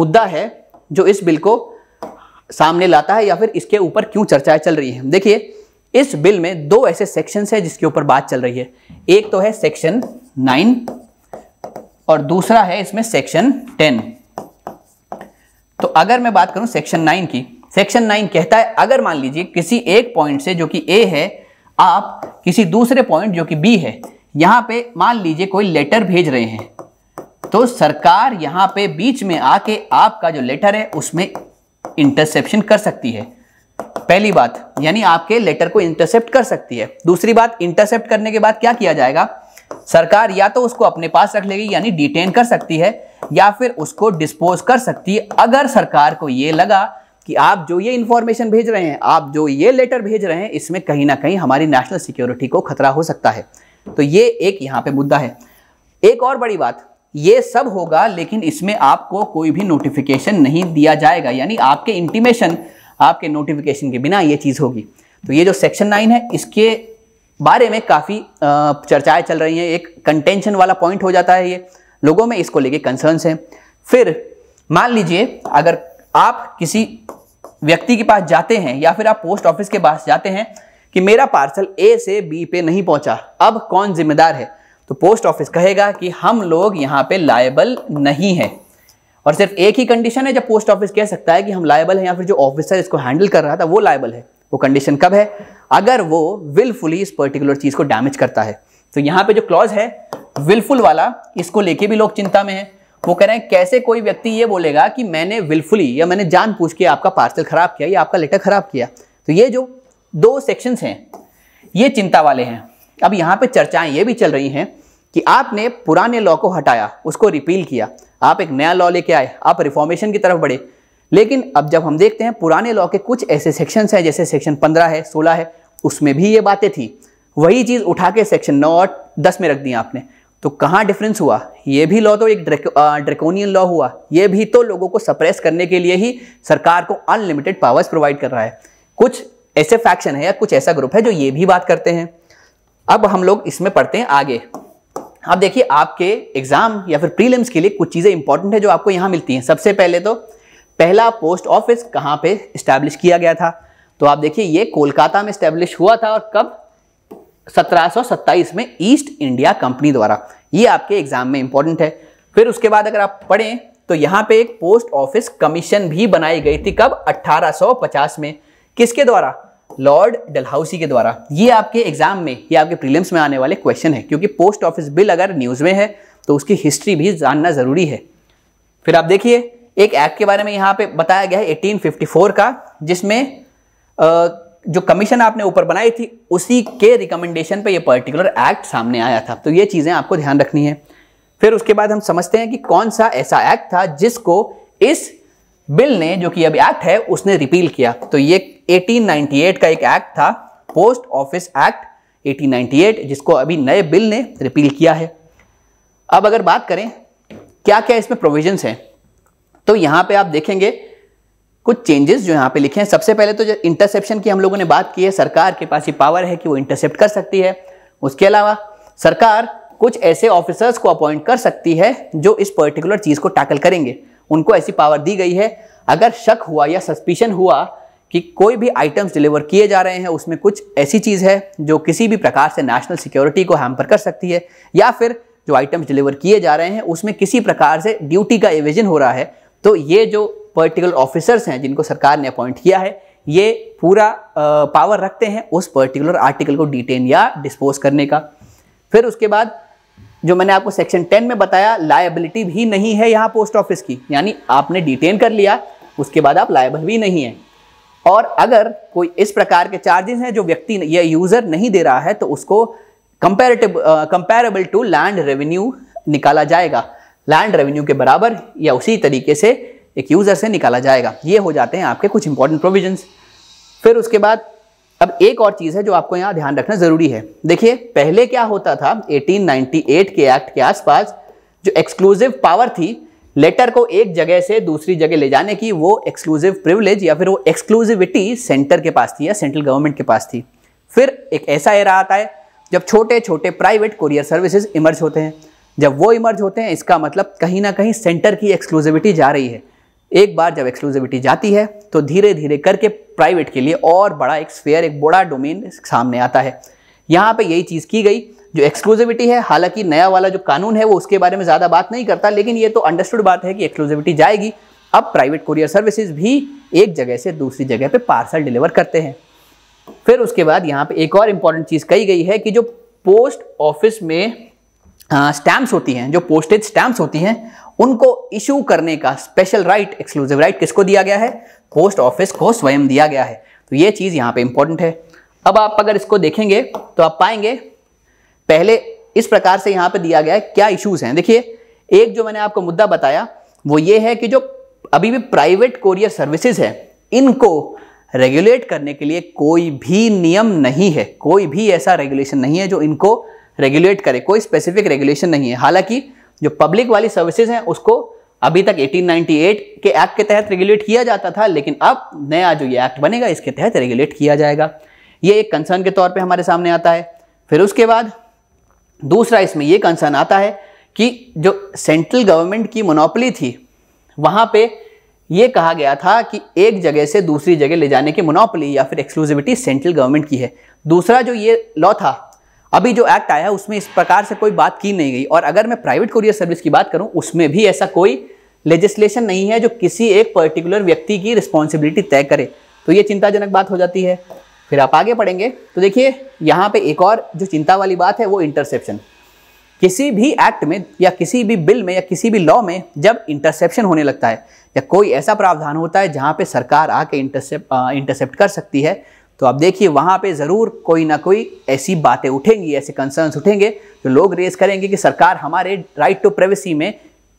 मुद्दा है जो इस बिल को सामने लाता है या फिर इसके ऊपर क्यों चर्चाएं चल रही हैं देखिए इस बिल में दो ऐसे सेक्शंस हैं जिसके ऊपर बात चल रही है एक तो है सेक्शन नाइन और दूसरा है इसमें सेक्शन टेन तो अगर मैं बात करूं सेक्शन नाइन की सेक्शन नाइन कहता है अगर मान लीजिए किसी एक पॉइंट से जो कि ए है आप किसी दूसरे पॉइंट जो कि बी है यहां पे मान लीजिए कोई लेटर भेज रहे हैं तो सरकार यहां पे बीच में आके आपका जो लेटर है उसमें इंटरसेप्शन कर सकती है पहली बात यानी आपके लेटर को इंटरसेप्ट कर सकती है दूसरी बात इंटरसेप्ट करने के बाद क्या किया जाएगा सरकार या तो उसको अपने पास रख लेगी यानी डिटेन कर सकती है या फिर उसको डिस्पोज कर सकती है अगर सरकार को यह लगा कि आप जो ये इंफॉर्मेशन भेज रहे हैं आप जो ये लेटर भेज रहे हैं इसमें कहीं ना कहीं हमारी नेशनल सिक्योरिटी को खतरा हो सकता है तो ये एक यहाँ पे मुद्दा है एक और बड़ी बात ये सब होगा लेकिन इसमें आपको कोई भी नोटिफिकेशन नहीं दिया जाएगा यानी आपके इंटीमेशन आपके नोटिफिकेशन के बिना ये चीज़ होगी तो ये जो सेक्शन नाइन है इसके बारे में काफ़ी चर्चाएं चल रही हैं एक कंटेंशन वाला पॉइंट हो जाता है ये लोगों में इसको लेके कंसर्न्स हैं फिर मान लीजिए अगर आप किसी व्यक्ति के पास जाते हैं या फिर आप पोस्ट ऑफिस के पास जाते हैं कि मेरा पार्सल ए से बी पे नहीं पहुंचा अब कौन जिम्मेदार है तो पोस्ट ऑफिस कहेगा कि हम लोग यहाँ पे लायबल नहीं है और सिर्फ एक ही कंडीशन है जब पोस्ट ऑफिस कह सकता है कि हम लायबल हैं या फिर जो ऑफिसर इसको हैंडल कर रहा था वो लायबल है वो कंडीशन कब है अगर वो विलफुली इस पर्टिकुलर चीज़ को डैमेज करता है तो यहाँ पे जो क्लॉज है विलफुल वाला इसको लेके भी लोग चिंता में है वो कह रहे हैं कैसे कोई व्यक्ति ये बोलेगा कि मैंने विलफुली या मैंने जान पूछ के आपका पार्सल खराब किया या आपका लेटर खराब किया तो ये जो दो सेक्शंस हैं ये चिंता वाले हैं अब यहाँ पे चर्चाएं ये भी चल रही हैं कि आपने पुराने लॉ को हटाया उसको रिपील किया आप एक नया लॉ लेके आए आप रिफॉर्मेशन की तरफ बढ़े लेकिन अब जब हम देखते हैं पुराने लॉ के कुछ ऐसे सेक्शंस हैं जैसे सेक्शन पंद्रह है सोलह है उसमें भी ये बातें थी वही चीज़ उठा के सेक्शन नौ और दस में रख दी आपने तो कहाँ डिफरेंस हुआ ये भी लॉ तो एक ड्रेकोनियन लॉ हुआ ये भी तो लोगों को सप्रेस करने के लिए ही सरकार को अनलिमिटेड पावर्स प्रोवाइड कर रहा है कुछ ऐसे फैक्शन है या कुछ ऐसा ग्रुप है जो ये भी बात करते हैं अब हम लोग इसमें पढ़ते हैं आगे अब देखिए आपके एग्जाम या फिर प्रीलिम्स के लिए कुछ चीज़ें इंपॉर्टेंट है जो आपको यहाँ मिलती हैं सबसे पहले तो पहला पोस्ट ऑफिस कहाँ पे इस्टेब्लिश किया गया था तो आप देखिए ये कोलकाता में इस्टेब्लिश हुआ था और कब 1727 में ईस्ट इंडिया कंपनी द्वारा ये आपके एग्जाम में इंपॉर्टेंट है फिर उसके बाद अगर आप पढ़ें तो यहाँ पे एक पोस्ट ऑफिस कमीशन भी बनाई गई थी कब 1850 में किसके द्वारा लॉर्ड डलहाउसी के द्वारा ये आपके एग्जाम में ये आपके प्रीलिम्स में आने वाले क्वेश्चन है क्योंकि पोस्ट ऑफिस बिल अगर न्यूज़ में है तो उसकी हिस्ट्री भी जानना ज़रूरी है फिर आप देखिए एक एक्ट के बारे में यहाँ पे बताया गया है 1854 का जिसमें आ, जो कमीशन आपने ऊपर बनाई थी उसी के रिकमेंडेशन पे ये पर्टिकुलर एक्ट सामने आया था तो ये चीज़ें आपको ध्यान रखनी है फिर उसके बाद हम समझते हैं कि कौन सा ऐसा एक्ट था जिसको इस बिल ने जो कि अभी एक्ट है उसने रिपील किया तो ये 1898 का एक एक्ट था पोस्ट ऑफिस एक्ट 1898 जिसको अभी नए बिल ने रिपील किया है अब अगर बात करें क्या क्या इसमें प्रोविजंस हैं तो यहाँ पे आप देखेंगे कुछ चेंजेस जो यहाँ पे लिखे हैं सबसे पहले तो जो इंटरसेप्शन की हम लोगों ने बात की है सरकार के पास ये पावर है कि वो इंटरसेप्ट कर सकती है उसके अलावा सरकार कुछ ऐसे ऑफिसर्स को अपॉइंट कर सकती है जो इस पर्टिकुलर चीज़ को टैकल करेंगे उनको ऐसी पावर दी गई है अगर शक हुआ या सस्पिशन हुआ कि कोई भी आइटम्स डिलीवर किए जा रहे हैं उसमें कुछ ऐसी चीज़ है जो किसी भी प्रकार से नेशनल सिक्योरिटी को हैम्पर कर सकती है या फिर जो आइटम्स डिलीवर किए जा रहे हैं उसमें किसी प्रकार से ड्यूटी का एविजन हो रहा है तो ये जो पर्टिकुलर ऑफिसर्स हैं जिनको सरकार ने अपॉइंट किया है ये पूरा पावर रखते हैं उस पर्टिकुलर आर्टिकल को डिटेन या डिस्पोज करने का फिर उसके बाद जो मैंने आपको सेक्शन टेन में बताया लाइबिलिटी भी नहीं है यहाँ पोस्ट ऑफिस की यानी आपने डिटेन कर लिया उसके बाद आप लाइबल भी नहीं हैं और अगर कोई इस प्रकार के चार्जेस हैं जो व्यक्ति या यूज़र नहीं दे रहा है तो उसको comparative comparable to land revenue निकाला जाएगा लैंड रेवेन्यू के बराबर या उसी तरीके से एक यूज़र से निकाला जाएगा ये हो जाते हैं आपके कुछ इंपॉर्टेंट प्रोविजंस फिर उसके बाद अब एक और चीज़ है जो आपको यहाँ ध्यान रखना ज़रूरी है देखिए पहले क्या होता था 1898 के एक्ट के आसपास जो एक्सक्लूसिव पावर थी लेटर को एक जगह से दूसरी जगह ले जाने की वो एक्सक्लूसिव प्रिविलेज या फिर वो एक्सक्लूसिविटी सेंटर के पास थी या सेंट्रल गवर्नमेंट के पास थी फिर एक ऐसा एरा आता है जब छोटे छोटे प्राइवेट कोरियर सर्विसेज इमर्ज होते हैं जब वो इमर्ज होते हैं इसका मतलब कहीं ना कहीं सेंटर की एक्सक्लूसिविटी जा रही है एक बार जब एक्सक्लूसिविटी जाती है तो धीरे धीरे करके प्राइवेट के लिए और बड़ा एक स्फेयर एक बड़ा डोमेन सामने आता है यहाँ पे यही चीज़ की गई जो एक्सक्लूसिविटी है हालांकि नया वाला जो कानून है वो उसके बारे में ज़्यादा बात नहीं करता लेकिन ये तो अंडरस्टूड बात है कि एक्सक्लूसिविटी जाएगी अब प्राइवेट कुरियर सर्विसेज भी एक जगह से दूसरी जगह पे पार्सल डिलीवर करते हैं फिर उसके बाद यहाँ पे एक और इम्पॉर्टेंट चीज़ कही गई है कि जो पोस्ट ऑफिस में स्टैम्प्स हाँ, होती हैं जो पोस्टेज स्टैम्प्स होती हैं उनको इशू करने का स्पेशल राइट एक्सक्लूसिव राइट किसको दिया गया है पोस्ट ऑफिस को स्वयं दिया गया है तो ये चीज़ यहाँ पे इंपॉर्टेंट है अब आप अगर इसको देखेंगे तो आप पाएंगे पहले इस प्रकार से यहाँ पे दिया गया है क्या इश्यूज़ हैं देखिए एक जो मैंने आपको मुद्दा बताया वो ये है कि जो अभी भी प्राइवेट कोरियर सर्विसेज है इनको रेगुलेट करने के लिए कोई भी नियम नहीं है कोई भी ऐसा रेगुलेशन नहीं है जो इनको रेगुलेट करे कोई स्पेसिफिक रेगुलेशन नहीं है हालांकि जो पब्लिक वाली सर्विसेज हैं उसको अभी तक 1898 के एक्ट के तहत रेगुलेट किया जाता था लेकिन अब नया जो ये एक्ट बनेगा इसके तहत रेगुलेट किया जाएगा ये एक कंसर्न के तौर पे हमारे सामने आता है फिर उसके बाद दूसरा इसमें ये कंसर्न आता है कि जो सेंट्रल गवर्नमेंट की मोनोपली थी वहाँ पे ये कहा गया था कि एक जगह से दूसरी जगह ले जाने की मोनोपली या फिर एक्सक्लूसिविटी सेंट्रल गवर्नमेंट की है दूसरा जो ये लॉ था अभी जो एक्ट आया है उसमें इस प्रकार से कोई बात की नहीं गई और अगर मैं प्राइवेट कुरियर सर्विस की बात करूं उसमें भी ऐसा कोई लेजिस्लेशन नहीं है जो किसी एक पर्टिकुलर व्यक्ति की रिस्पॉन्सिबिलिटी तय करे तो ये चिंताजनक बात हो जाती है फिर आप आगे पढ़ेंगे तो देखिए यहाँ पे एक और जो चिंता वाली बात है वो इंटरसेप्शन किसी भी एक्ट में या किसी भी बिल में या किसी भी लॉ में जब इंटरसेप्शन होने लगता है या कोई ऐसा प्रावधान होता है जहाँ पे सरकार आके इंटरसेप्ट इंटरसेप्ट कर सकती है तो आप देखिए वहाँ पे ज़रूर कोई ना कोई ऐसी बातें उठेंगी ऐसे कंसर्न्स उठेंगे जो लोग रेज करेंगे कि सरकार हमारे राइट टू प्राइवेसी में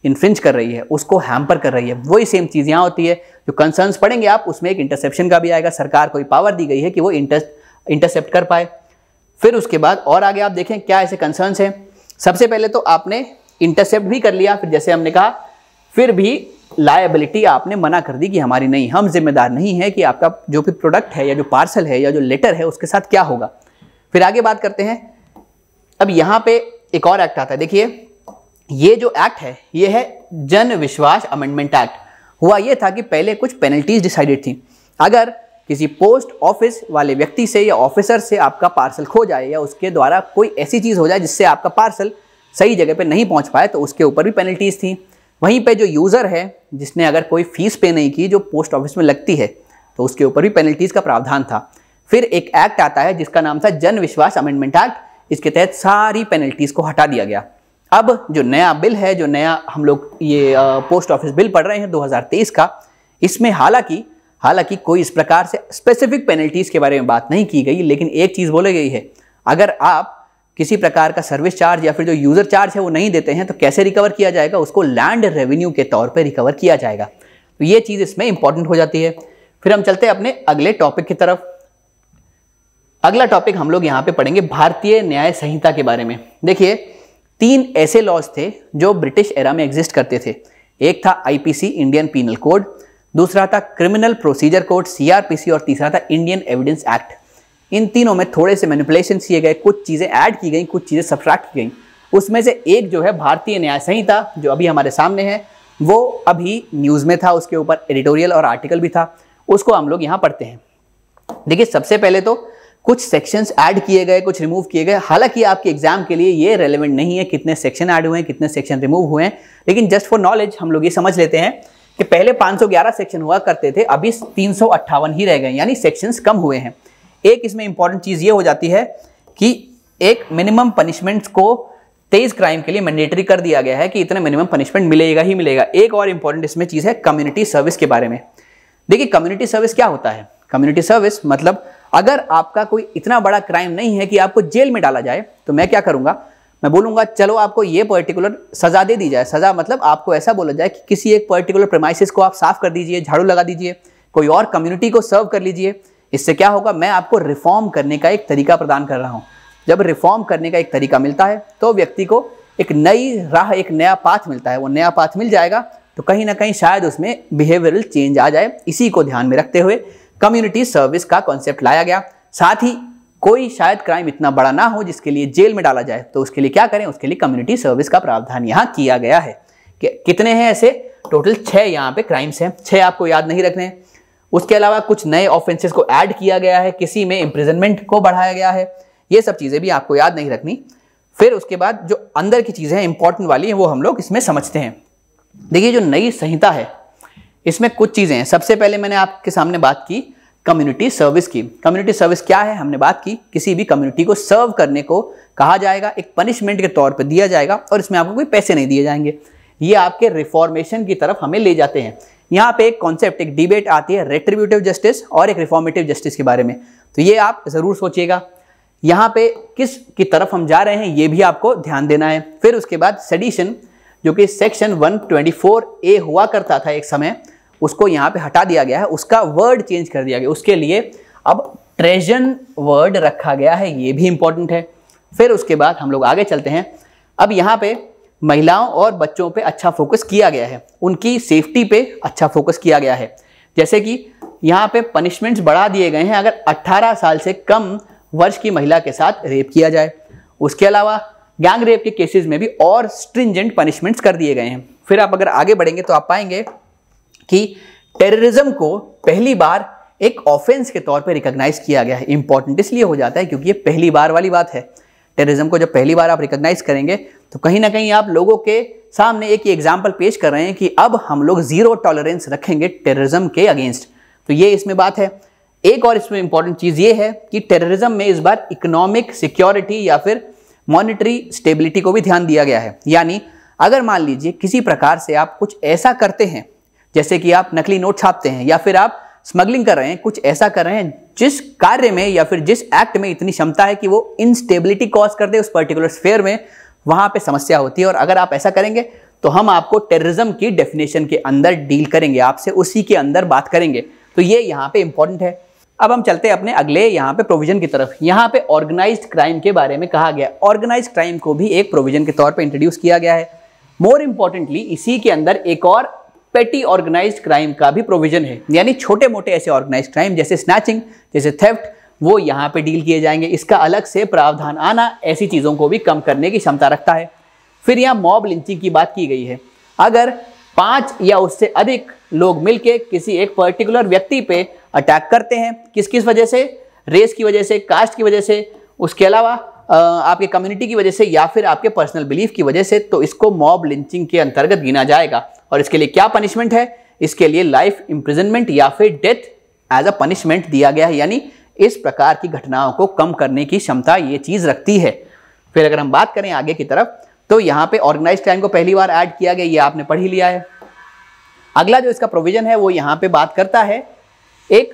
इन्फ्रिंज कर रही है उसको हैम्पर कर रही है वही सेम चीज़ यहाँ होती है जो कंसर्न्स पढ़ेंगे आप उसमें एक इंटरसेप्शन का भी आएगा सरकार को पावर दी गई है कि वो इंटर इंटरसेप्ट कर पाए फिर उसके बाद और आगे आप देखें क्या ऐसे कंसर्न्स हैं सबसे पहले तो आपने इंटरसेप्ट भी कर लिया फिर जैसे हमने कहा फिर भी लायबिलिटी आपने मना कर दी कि हमारी नहीं हम जिम्मेदार नहीं है कि आपका जो भी प्रोडक्ट है या जो पार्सल है या जो लेटर है उसके साथ क्या होगा फिर आगे बात करते हैं अब यहाँ पे एक और एक्ट आता है देखिए ये जो एक्ट है ये है जन विश्वास अमेंडमेंट एक्ट हुआ ये था कि पहले कुछ पेनल्टीज डिसाइडेड थी अगर किसी पोस्ट ऑफिस वाले व्यक्ति से या ऑफिसर से आपका पार्सल खो जाए या उसके द्वारा कोई ऐसी चीज़ हो जाए जिससे आपका पार्सल सही जगह पे नहीं पहुंच पाए तो उसके ऊपर भी पेनल्टीज थी वहीं पे जो यूज़र है जिसने अगर कोई फीस पे नहीं की जो पोस्ट ऑफिस में लगती है तो उसके ऊपर भी पेनल्टीज़ का प्रावधान था फिर एक एक्ट आता है जिसका नाम था जन विश्वास अमेंडमेंट एक्ट इसके तहत सारी पेनल्टीज़ को हटा दिया गया अब जो नया बिल है जो नया हम लोग ये पोस्ट ऑफिस बिल पढ़ रहे हैं 2023 का इसमें हालांकि हालांकि कोई इस प्रकार से स्पेसिफिक पेनल्टीज़ के बारे में बात नहीं की गई लेकिन एक चीज़ बोली गई है अगर आप किसी प्रकार का सर्विस चार्ज या फिर जो यूज़र चार्ज है वो नहीं देते हैं तो कैसे रिकवर किया जाएगा उसको लैंड रेवेन्यू के तौर पर रिकवर किया जाएगा तो ये चीज़ इसमें इंपॉर्टेंट हो जाती है फिर हम चलते हैं अपने अगले टॉपिक की तरफ अगला टॉपिक हम लोग यहाँ पे पढ़ेंगे भारतीय न्याय संहिता के बारे में देखिए तीन ऐसे लॉज थे जो ब्रिटिश एरा में एग्जिस्ट करते थे एक था आईपीसी इंडियन पीनल कोड दूसरा था क्रिमिनल प्रोसीजर कोड सीआरपीसी और तीसरा था इंडियन एविडेंस एक्ट इन तीनों में थोड़े से मैनिपुलेशन किए गए कुछ चीज़ें ऐड की गई कुछ चीज़ें सब्ट्रैक्ट की गई उसमें से एक जो है भारतीय न्याय संहिता जो अभी हमारे सामने है वो अभी न्यूज़ में था उसके ऊपर एडिटोरियल और आर्टिकल भी था उसको हम लोग यहाँ पढ़ते हैं देखिए सबसे पहले तो कुछ सेक्शंस ऐड किए गए कुछ रिमूव किए गए हालांकि आपके एग्जाम के लिए ये रेलेवेंट नहीं है कितने सेक्शन ऐड हुए हैं कितने सेक्शन रिमूव हुए हैं लेकिन जस्ट फॉर नॉलेज हम लोग ये समझ लेते हैं कि पहले 511 सेक्शन हुआ करते थे अभी तीन ही रह गए यानी सेक्शंस कम हुए हैं एक इसमें इंपॉर्टेंट चीज़ ये हो जाती है कि एक मिनिमम पनिशमेंट को तेईस क्राइम के लिए मैंडेटरी कर दिया गया है कि इतना मिनिमम पनिशमेंट मिलेगा ही मिलेगा एक और इंपॉर्टेंट इसमें चीज़ है कम्युनिटी सर्विस के बारे में देखिए कम्युनिटी सर्विस क्या होता है कम्युनिटी सर्विस मतलब अगर आपका कोई इतना बड़ा क्राइम नहीं है कि आपको जेल में डाला जाए तो मैं क्या करूंगा मैं बोलूंगा चलो आपको ये पर्टिकुलर सज़ा दे दी जाए सज़ा मतलब आपको ऐसा बोला जाए कि किसी एक पर्टिकुलर प्रमाइसिस को आप साफ़ कर दीजिए झाड़ू लगा दीजिए कोई और कम्युनिटी को सर्व कर लीजिए इससे क्या होगा मैं आपको रिफॉर्म करने का एक तरीका प्रदान कर रहा हूँ जब रिफॉर्म करने का एक तरीका मिलता है तो व्यक्ति को एक नई राह एक नया पाथ मिलता है वो नया पाथ मिल जाएगा तो कहीं ना कहीं शायद उसमें बिहेवियरल चेंज आ जाए इसी को ध्यान में रखते हुए कम्युनिटी सर्विस का कॉन्सेप्ट लाया गया साथ ही कोई शायद क्राइम इतना बड़ा ना हो जिसके लिए जेल में डाला जाए तो उसके लिए क्या करें उसके लिए कम्युनिटी सर्विस का प्रावधान यहाँ किया गया है कि कितने हैं ऐसे टोटल छः यहाँ पे क्राइम्स हैं छः आपको याद नहीं रखने हैं उसके अलावा कुछ नए ऑफेंसेस को ऐड किया गया है किसी में इम्प्रिजनमेंट को बढ़ाया गया है ये सब चीज़ें भी आपको याद नहीं रखनी फिर उसके बाद जो अंदर की चीज़ें हैं इंपॉर्टेंट वाली हैं वो हम लोग इसमें समझते हैं देखिए जो नई संहिता है इसमें कुछ चीज़ें हैं सबसे पहले मैंने आपके सामने बात की कम्युनिटी सर्विस की कम्युनिटी सर्विस क्या है हमने बात की किसी भी कम्युनिटी को सर्व करने को कहा जाएगा एक पनिशमेंट के तौर पर दिया जाएगा और इसमें आपको कोई पैसे नहीं दिए जाएंगे ये आपके रिफॉर्मेशन की तरफ हमें ले जाते हैं यहाँ पे एक कॉन्सेप्ट एक डिबेट आती है रेट्रीब्यूटिव जस्टिस और एक रिफॉर्मेटिव जस्टिस के बारे में तो ये आप ज़रूर सोचिएगा यहाँ पे किस की तरफ हम जा रहे हैं ये भी आपको ध्यान देना है फिर उसके बाद सेडिशन जो कि सेक्शन 124 ए हुआ करता था एक समय उसको यहाँ पे हटा दिया गया है उसका वर्ड चेंज कर दिया गया उसके लिए अब ट्रेजन वर्ड रखा गया है ये भी इंपॉर्टेंट है फिर उसके बाद हम लोग आगे चलते हैं अब यहाँ पे महिलाओं और बच्चों पे अच्छा फोकस किया गया है उनकी सेफ्टी पे अच्छा फोकस किया गया है जैसे कि यहाँ पे पनिशमेंट्स बढ़ा दिए गए हैं अगर 18 साल से कम वर्ष की महिला के साथ रेप किया जाए उसके अलावा गैंग रेप के केसेस में भी और स्ट्रिंजेंट पनिशमेंट्स कर दिए गए हैं फिर आप अगर आगे बढ़ेंगे तो आप पाएंगे कि टेररिज्म को पहली बार एक ऑफेंस के तौर पर रिकोगनाइज किया गया है इंपॉर्टेंट इसलिए हो जाता है क्योंकि ये पहली बार वाली बात है टेररिज्म को जब पहली बार आप रिकोगनाइज करेंगे तो कहीं ना कहीं आप लोगों के सामने एक एग्जाम्पल पेश कर रहे हैं कि अब हम लोग जीरो टॉलरेंस रखेंगे टेररिज्म के अगेंस्ट तो ये इसमें बात है एक और इसमें इंपॉर्टेंट चीज़ ये है कि टेररिज्म में इस बार इकोनॉमिक सिक्योरिटी या फिर मॉनिटरी स्टेबिलिटी को भी ध्यान दिया गया है यानी अगर मान लीजिए किसी प्रकार से आप कुछ ऐसा करते हैं जैसे कि आप नकली नोट छापते हैं या फिर आप स्मगलिंग कर रहे हैं कुछ ऐसा कर रहे हैं जिस कार्य में या फिर जिस एक्ट में इतनी क्षमता है कि वो इनस्टेबिलिटी कॉज कर दे उस पर्टिकुलर स्फेयर में वहां पे समस्या होती है और अगर आप ऐसा करेंगे तो हम आपको टेररिज्म की डेफिनेशन के अंदर डील करेंगे आपसे उसी के अंदर बात करेंगे तो ये यहाँ पे इंपॉर्टेंट है अब हम चलते हैं अपने अगले यहाँ पे प्रोविजन की तरफ यहाँ पे ऑर्गेनाइज्ड क्राइम के बारे में कहा गया ऑर्गेनाइज क्राइम को भी एक प्रोविजन के तौर पर इंट्रोड्यूस किया गया है मोर इम्पॉर्टेंटली इसी के अंदर एक और पेटी ऑर्गेनाइज क्राइम का भी प्रोविजन है यानी छोटे मोटे ऐसे ऑर्गेनाइज क्राइम जैसे स्नैचिंग जैसे थेफ्ट वो यहाँ पे डील किए जाएंगे इसका अलग से प्रावधान आना ऐसी चीज़ों को भी कम करने की क्षमता रखता है फिर यहाँ मॉब लिंचिंग की बात की गई है अगर पाँच या उससे अधिक लोग मिलके किसी एक पर्टिकुलर व्यक्ति पे अटैक करते हैं किस किस वजह से रेस की वजह से कास्ट की वजह से उसके अलावा आपके कम्युनिटी की वजह से या फिर आपके पर्सनल बिलीफ की वजह से तो इसको मॉब लिंचिंग के अंतर्गत गिना जाएगा और इसके लिए क्या पनिशमेंट है इसके लिए लाइफ इंप्रिजनमेंट या फिर डेथ एज अ पनिशमेंट दिया गया है यानी इस प्रकार की घटनाओं को कम करने की क्षमता ये चीज़ रखती है फिर अगर हम बात करें आगे की तरफ तो यहाँ पे ऑर्गेनाइज क्राइम को पहली बार ऐड किया गया ये आपने पढ़ ही लिया है अगला जो इसका प्रोविजन है वो यहाँ पे बात करता है एक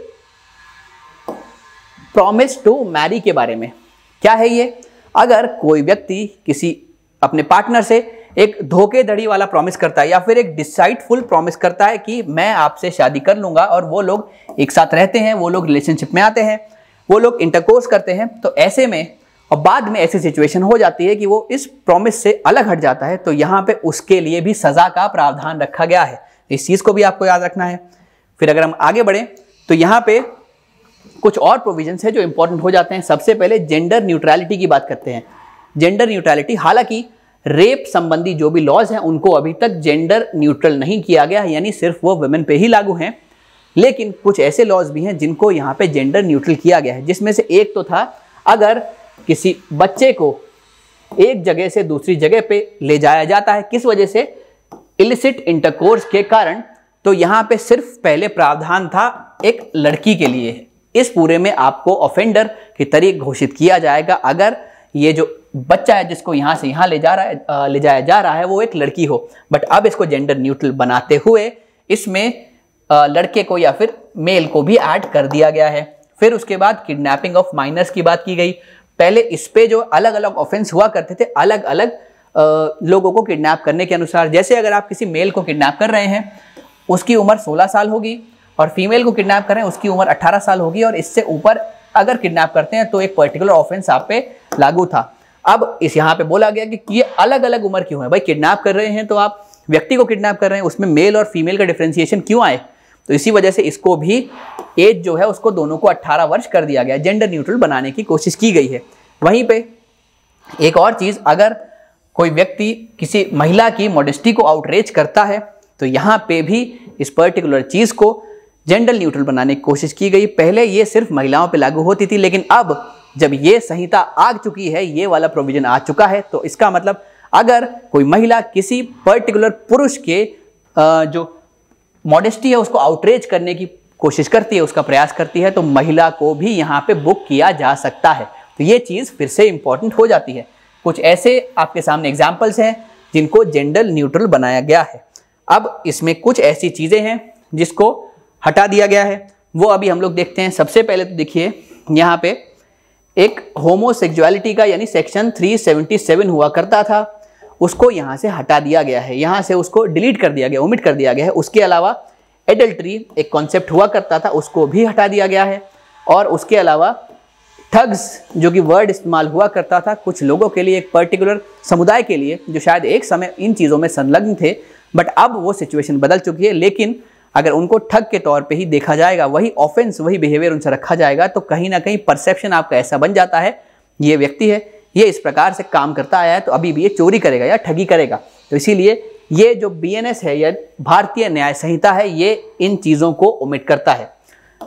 प्रॉमिस टू मैरी के बारे में क्या है ये अगर कोई व्यक्ति किसी अपने पार्टनर से एक धोखेधड़ी वाला प्रॉमिस करता है या फिर एक डिसाइडफुल प्रॉमिस करता है कि मैं आपसे शादी कर लूँगा और वो लोग एक साथ रहते हैं वो लोग रिलेशनशिप में आते हैं वो लोग इंटरकोर्स करते हैं तो ऐसे में और बाद में ऐसी सिचुएशन हो जाती है कि वो इस प्रॉमिस से अलग हट जाता है तो यहाँ पे उसके लिए भी सज़ा का प्रावधान रखा गया है इस चीज़ को भी आपको याद रखना है फिर अगर हम आगे बढ़ें तो यहाँ पे कुछ और प्रोविजंस हैं जो इंपॉर्टेंट हो जाते हैं सबसे पहले जेंडर न्यूट्रैलिटी की बात करते हैं जेंडर न्यूट्रैलिटी हालांकि रेप संबंधी जो भी लॉज हैं उनको अभी तक जेंडर न्यूट्रल नहीं किया गया है यानी सिर्फ वो वुमेन पे ही लागू हैं लेकिन कुछ ऐसे लॉज भी हैं जिनको यहाँ पे जेंडर न्यूट्रल किया गया है जिसमें से एक तो था अगर किसी बच्चे को एक जगह से दूसरी जगह पे ले जाया जाता है किस वजह से इलिसिट इंटरकोर्स के कारण तो यहाँ पे सिर्फ पहले प्रावधान था एक लड़की के लिए इस पूरे में आपको ऑफेंडर के तरीके घोषित किया जाएगा अगर ये जो बच्चा है जिसको यहाँ से यहाँ ले जा रहा है ले जाया जा रहा है वो एक लड़की हो बट अब इसको जेंडर न्यूट्रल बनाते हुए इसमें लड़के को या फिर मेल को भी ऐड कर दिया गया है फिर उसके बाद किडनैपिंग ऑफ माइनर्स की बात की गई पहले इस पे जो अलग अलग ऑफेंस हुआ करते थे अलग अलग लोगों को किडनैप करने के अनुसार जैसे अगर आप किसी मेल को किडनैप कर रहे हैं उसकी उम्र 16 साल होगी और फीमेल को किडनैप करें उसकी उम्र 18 साल होगी और इससे ऊपर अगर किडनैप करते हैं तो एक पर्टिकुलर ऑफेंस आप पे लागू था अब इस यहाँ पे बोला गया कि ये अलग अलग उम्र क्यों है भाई किडनैप कर रहे हैं तो आप व्यक्ति को किडनैप कर रहे हैं उसमें मेल और फीमेल का डिफ्रेंसिएशन क्यों आए तो इसी वजह से इसको भी एज जो है उसको दोनों को अट्ठारह वर्ष कर दिया गया जेंडर न्यूट्रल बनाने की कोशिश की गई है वहीं पे एक और चीज़ अगर कोई व्यक्ति किसी महिला की मॉडिस्टी को आउटरीच करता है तो यहाँ पे भी इस पर्टिकुलर चीज़ को जेंडर न्यूट्रल बनाने की कोशिश की गई पहले ये सिर्फ महिलाओं पर लागू होती थी लेकिन अब जब ये संहिता आ चुकी है ये वाला प्रोविजन आ चुका है तो इसका मतलब अगर कोई महिला किसी पर्टिकुलर पुरुष के जो मॉडेस्टी है उसको आउटरेज करने की कोशिश करती है उसका प्रयास करती है तो महिला को भी यहाँ पे बुक किया जा सकता है तो ये चीज़ फिर से इम्पॉर्टेंट हो जाती है कुछ ऐसे आपके सामने एग्जाम्पल्स हैं जिनको जेंडर न्यूट्रल बनाया गया है अब इसमें कुछ ऐसी चीज़ें हैं जिसको हटा दिया गया है वो अभी हम लोग देखते हैं सबसे पहले तो देखिए यहाँ पे एक होमोसेक्सुअलिटी का यानी सेक्शन 377 हुआ करता था उसको यहाँ से हटा दिया गया है यहाँ से उसको डिलीट कर दिया गया ओमिट कर दिया गया है उसके अलावा एडल्ट्री एक कॉन्सेप्ट हुआ करता था उसको भी हटा दिया गया है और उसके अलावा ठग्स जो कि वर्ड इस्तेमाल हुआ करता था कुछ लोगों के लिए एक पर्टिकुलर समुदाय के लिए जो शायद एक समय इन चीज़ों में संलग्न थे बट अब वो सिचुएशन बदल चुकी है लेकिन अगर उनको ठग के तौर पे ही देखा जाएगा वही ऑफेंस वही बिहेवियर उनसे रखा जाएगा तो कहीं ना कहीं परसेप्शन आपका ऐसा बन जाता है ये व्यक्ति है ये इस प्रकार से काम करता आया है तो अभी भी ये चोरी करेगा या ठगी करेगा तो इसीलिए ये जो बी है या भारतीय न्याय संहिता है ये इन चीज़ों को ओमिट करता है